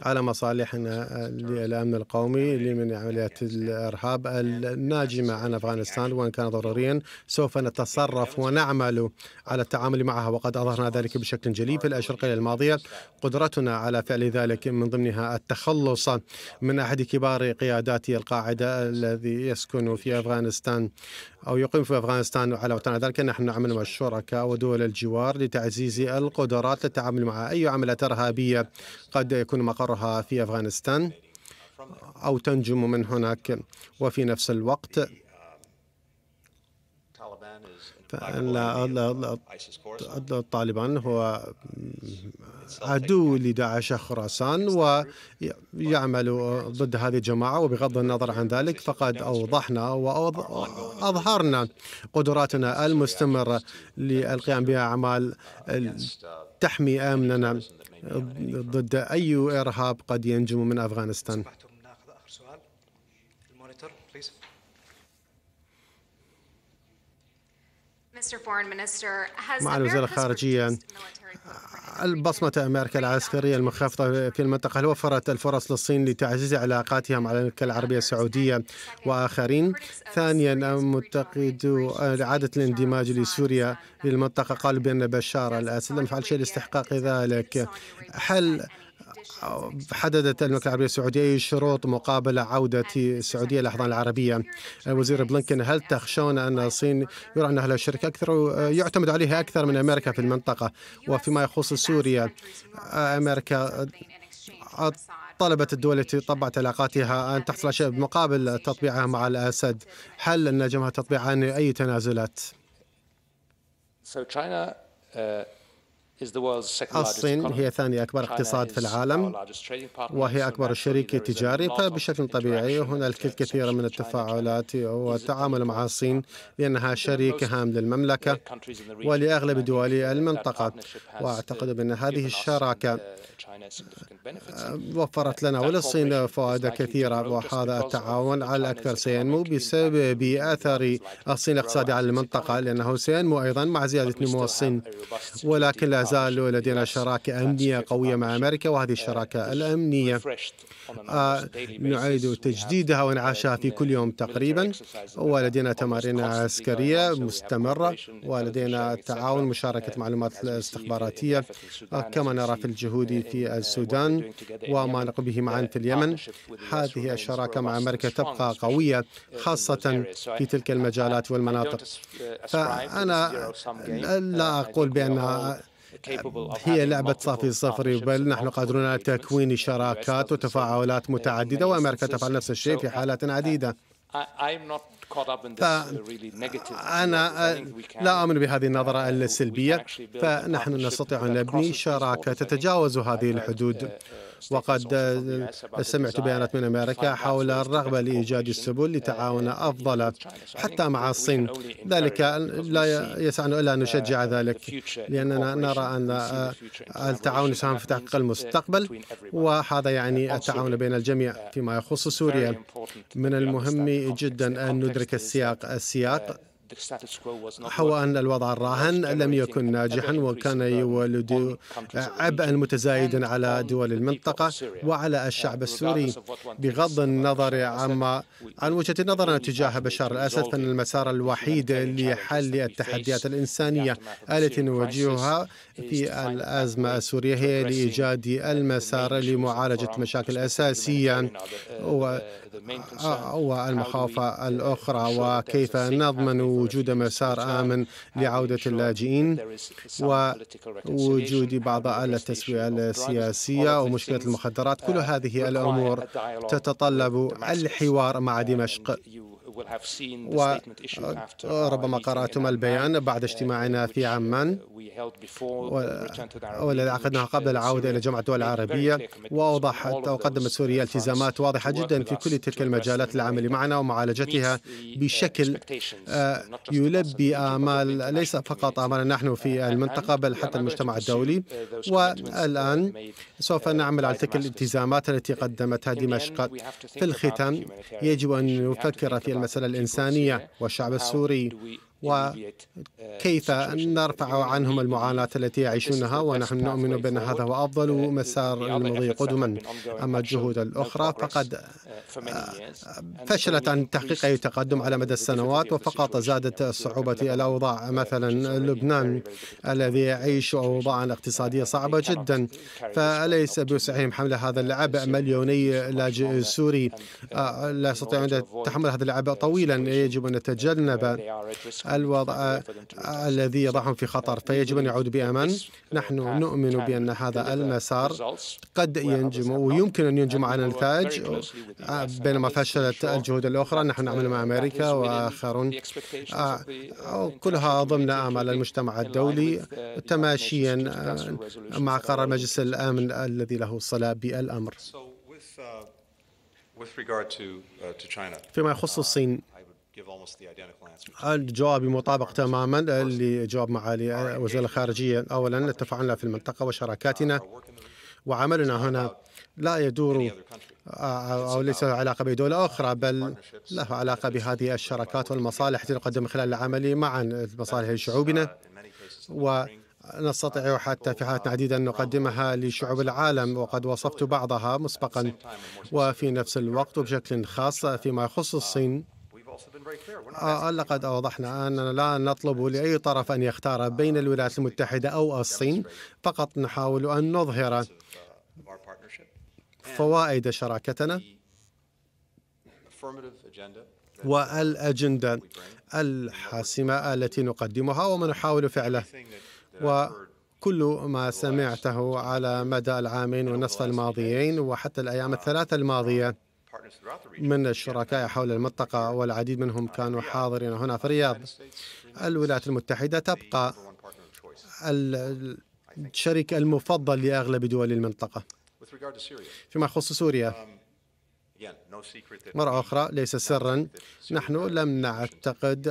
على مصالحنا للامن القومي لمن عمليات يعني يعني الارهاب يعني الناجمه عن افغانستان وان كان ضروريا سوف نتصرف ونعمل على التعامل معها وقد اظهرنا ذلك بشكل جلي في الاشرقيه الماضيه قدرتنا على فعل ذلك من ضمنها التخلص من احد كبار قيادات القاعده الذي يسكن في افغانستان او يقيم في افغانستان على ذلك نحن نعمل مع الشركاء ودول الجوار لتعزيز القدرات للتعامل مع اي عمليه ارهابيه قد يكون مقر مقرها في أفغانستان أو تنجم من هناك وفي نفس الوقت الطالبان هو عدو لداعش خراسان ويعمل ضد هذه الجماعة وبغض النظر عن ذلك فقد أوضحنا وأظهرنا قدراتنا المستمرة للقيام بأعمال تحمي أمننا ضد أي إرهاب قد ينجم من أفغانستان مع الوزارة الخارجية البصمة أمريكا العسكرية المنخفضة في المنطقة هل وفرت الفرص للصين لتعزيز علاقاتها مع المملكة العربية السعودية وآخرين؟ ثانيا متقدو إعادة الاندماج لسوريا في المنطقة قالوا بأن بشار الأسد لم يفعل شيء لاستحقاق ذلك هل حددت المملكه العربيه السعوديه شروط مقابل عوده السعوديه الاحضان العربيه وزير بلينكن هل تخشون ان الصين انها لها شركه اكثر ويعتمد عليها اكثر من امريكا في المنطقه وفيما يخص سوريا امريكا طلبت الدول التي طبعت علاقاتها أن تحصل شيء مقابل تطبيعها مع الأسد هل نجمها تطبيع عن أي تنازلات؟ uh, الصين هي ثاني أكبر اقتصاد في العالم وهي أكبر شريك تجاري فبشكل طبيعي هنالك الكثير من التفاعلات والتعامل مع الصين لأنها شريك هام للمملكة ولأغلب دول المنطقة uh, وأعتقد بأن هذه الشراكة uh, وفرت لنا وللصين فوائد كثيرة وهذا التعاون على الأكثر سينمو بسبب أثر الصين الاقتصادي على المنطقة لأنه سينمو أيضا مع زيادة نمو الصين ولكن لا لا زال لدينا شراكة أمنية قوية مع أمريكا وهذه uh, الشراكة الأمنية آه، نعيد تجديدها وانعاشها uh, في كل يوم تقريبا ولدينا تمارين عسكرية مستمرة uh, ولدينا تعاون مشاركة معلومات الاستخباراتية آه، كما نرى في الجهود في السودان وما نقوم به معا في اليمن هذه الشراكة مع أمريكا تبقى قوية خاصة في تلك المجالات والمناطق فأنا لا أقول بأن هي لعبة صافي صفري بل نحن قادرون على تكوين شراكات وتفاعلات متعددة وأمريكا تفعل نفس الشيء في uh, حالات uh, عديدة uh, أنا لا أؤمن بهذه النظرة السلبية فنحن نستطيع أن نبني شراكة تتجاوز هذه الحدود وقد سمعت بيانات من أمريكا حول الرغبة لإيجاد السبل لتعاون أفضل حتى مع الصين ذلك لا يسعنا إلا أن نشجع ذلك لأننا نرى أن التعاون يساهم في تحقيق المستقبل وهذا يعني التعاون بين الجميع فيما يخص سوريا من المهم جدا أن ندرك السياق السياق حوى أن الوضع الراهن لم يكن ناجحا وكان يولد عبئا متزايدا على دول المنطقة وعلى uh, الشعب السوري بغض النظر عما عن وجهة نظرنا تجاه بشار الأسد فإن المسار الوحيد لحل التحديات الإنسانية التي نواجهها في الأزمة السورية هي لإيجاد المسار لمعالجة مشاكل أساسية uh, uh, آه، والمخاوف الأخرى وكيف نضمن ووجود مسار آمن لعودة اللاجئين ووجود بعض آلة التسوية السياسية ومشكلة المخدرات كل هذه الأمور تتطلب الحوار مع دمشق وربما آه، آه، قرأتم البيان بعد uh, اجتماعنا في uh, عمان والذي عقدناه قبل uh, العودة إلى جامعة الدول العربية وأوضحت أو قدمت سوريا التزامات واضحة جدا في كل تلك المجالات للعمل معنا ومعالجتها بشكل آه، يلبي آمال ليس فقط آمالنا نحن في المنطقة بل حتى المجتمع الدولي والآن سوف نعمل على تلك الالتزامات التي قدمتها دمشق في الختام يجب أن نفكر في المسألة الإنسانية والشعب السوري وكيف نرفع عنهم المعاناة التي يعيشونها ونحن نؤمن بأن هذا هو أفضل مسار للمضي قدما أما الجهود الأخرى فقد آه، فشلت عن تحقيق أي تقدم على مدى السنوات وفقط زادت صعوبة الأوضاع مثلا لبنان الذي يعيش أوضاعا اقتصادية صعبة جدا فليس بوسعهم حمل هذا العبء مليوني لاجئ سوري آه، لا يستطيعون تحمل هذا العبء طويلا يجب أن نتجنب الوضع آه، الذي يضعهم في خطر نعم. فيجب أن يعودوا بأمان نحن نؤمن بأن هذا المسار قد ينجم ويمكن أن ينجم على نتائج آه، بينما فشلت الجهود الأخرى نحن uh, نعمل مع أمريكا وآخرون آه، uh, كلها ضمن آمال المجتمع الدولي uh, تماشيا مع قرار مجلس الأمن الذي له صلة بالأمر فيما يخص الصين الجواب مطابق تماما لجواب معالي وزير الخارجية أولا تفاعلنا في المنطقة وشراكاتنا uh, وعملنا هنا لا يدور أو ليس علاقة بدولة أخرى بل له علاقة بهذه الشراكات والمصالح التي نقدم خلال العمل معا مصالح uh, شعوبنا ونستطيع uh, حتى في حالات عديدة أن نقدمها لشعوب العالم وقد وصفت بعضها مسبقا وفي نفس الوقت وبشكل خاص فيما يخص الصين آه، لقد أوضحنا أننا لا نطلب لأي طرف أن يختار uh, بين الولايات المتحدة أو الصين فقط نحاول أن uh, نظهر uh, فوائد شراكتنا والأجندة الحاسمة التي نقدمها وما نحاول فعله وكل ما سمعته على مدى العامين والنصف الماضيين وحتى الأيام الثلاثة الماضية من الشركاء حول المنطقة والعديد منهم uh, كانوا حاضرين هنا في الرياض الولايات المتحدة تبقى الشريك المفضل لأغلب دول المنطقة فيما يخص سوريا um, مرة أخرى ليس سرا نحن لم نعتقد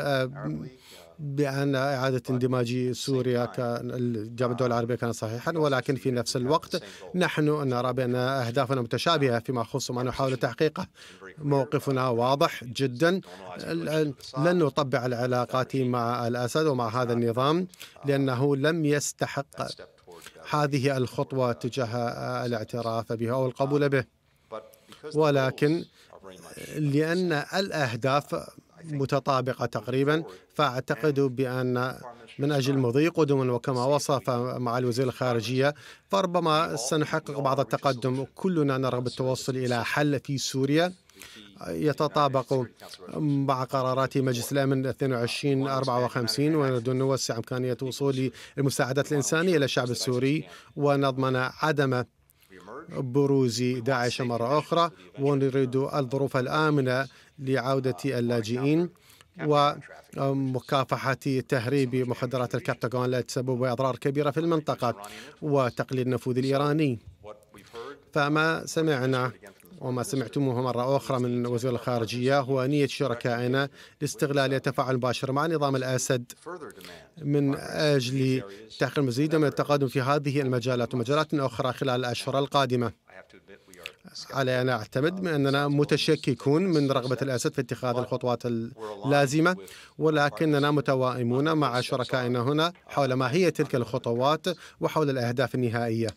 بأن إعادة طيب. اندماج سوريا الدول آه. العربية كان صحيحا طيب. ولكن في نفس نعم، الوقت نحن نرى بأن أهدافنا متشابهة فيما يخص ما نحاول تحقيقه موقفنا واضح جدا لن نطبع العلاقات مع الأسد ومع هذا النظام لأنه لم يستحق هذه الخطوة تجاه الاعتراف به أو القبول به ولكن لأن الأهداف متطابقة تقريبا فأعتقد بأن من أجل مضي قدما وكما وصف مع الوزير الخارجية فربما سنحقق بعض التقدم كلنا نرغب التوصل إلى حل في سوريا يتطابق مع قرارات مجلس الامن 2254 ونريد ان نوسع امكانيه وصول المساعدات الانسانيه الى الشعب السوري ونضمن عدم بروز داعش مره اخرى ونريد الظروف الامنه لعودة آه، اللاجئين ومكافحة تهريب مخدرات الكابتاغون التي تسبب أضرار كبيرة في المنطقة وتقليل النفوذ الإيراني فما سمعنا وما سمعتموه مرة أخرى من وزير الخارجية هو نية شركائنا لاستغلال التفاعل المباشر مع نظام الأسد من أجل تحقيق مزيد من التقدم في هذه المجالات ومجالات أخرى خلال الأشهر القادمة علينا أعتمد بأننا متشككون من رغبة الأسد في اتخاذ الخطوات اللازمة ولكننا متوائمون مع شركائنا هنا حول ما هي تلك الخطوات وحول الأهداف النهائية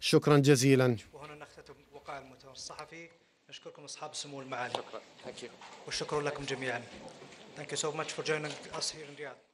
شكرا جزيلا وهنا نختتم وقع المؤتمر الصحفي نشكركم أصحاب سمو المعالي والشكر لكم جميعا Thank you so much for joining us here in Riyadh.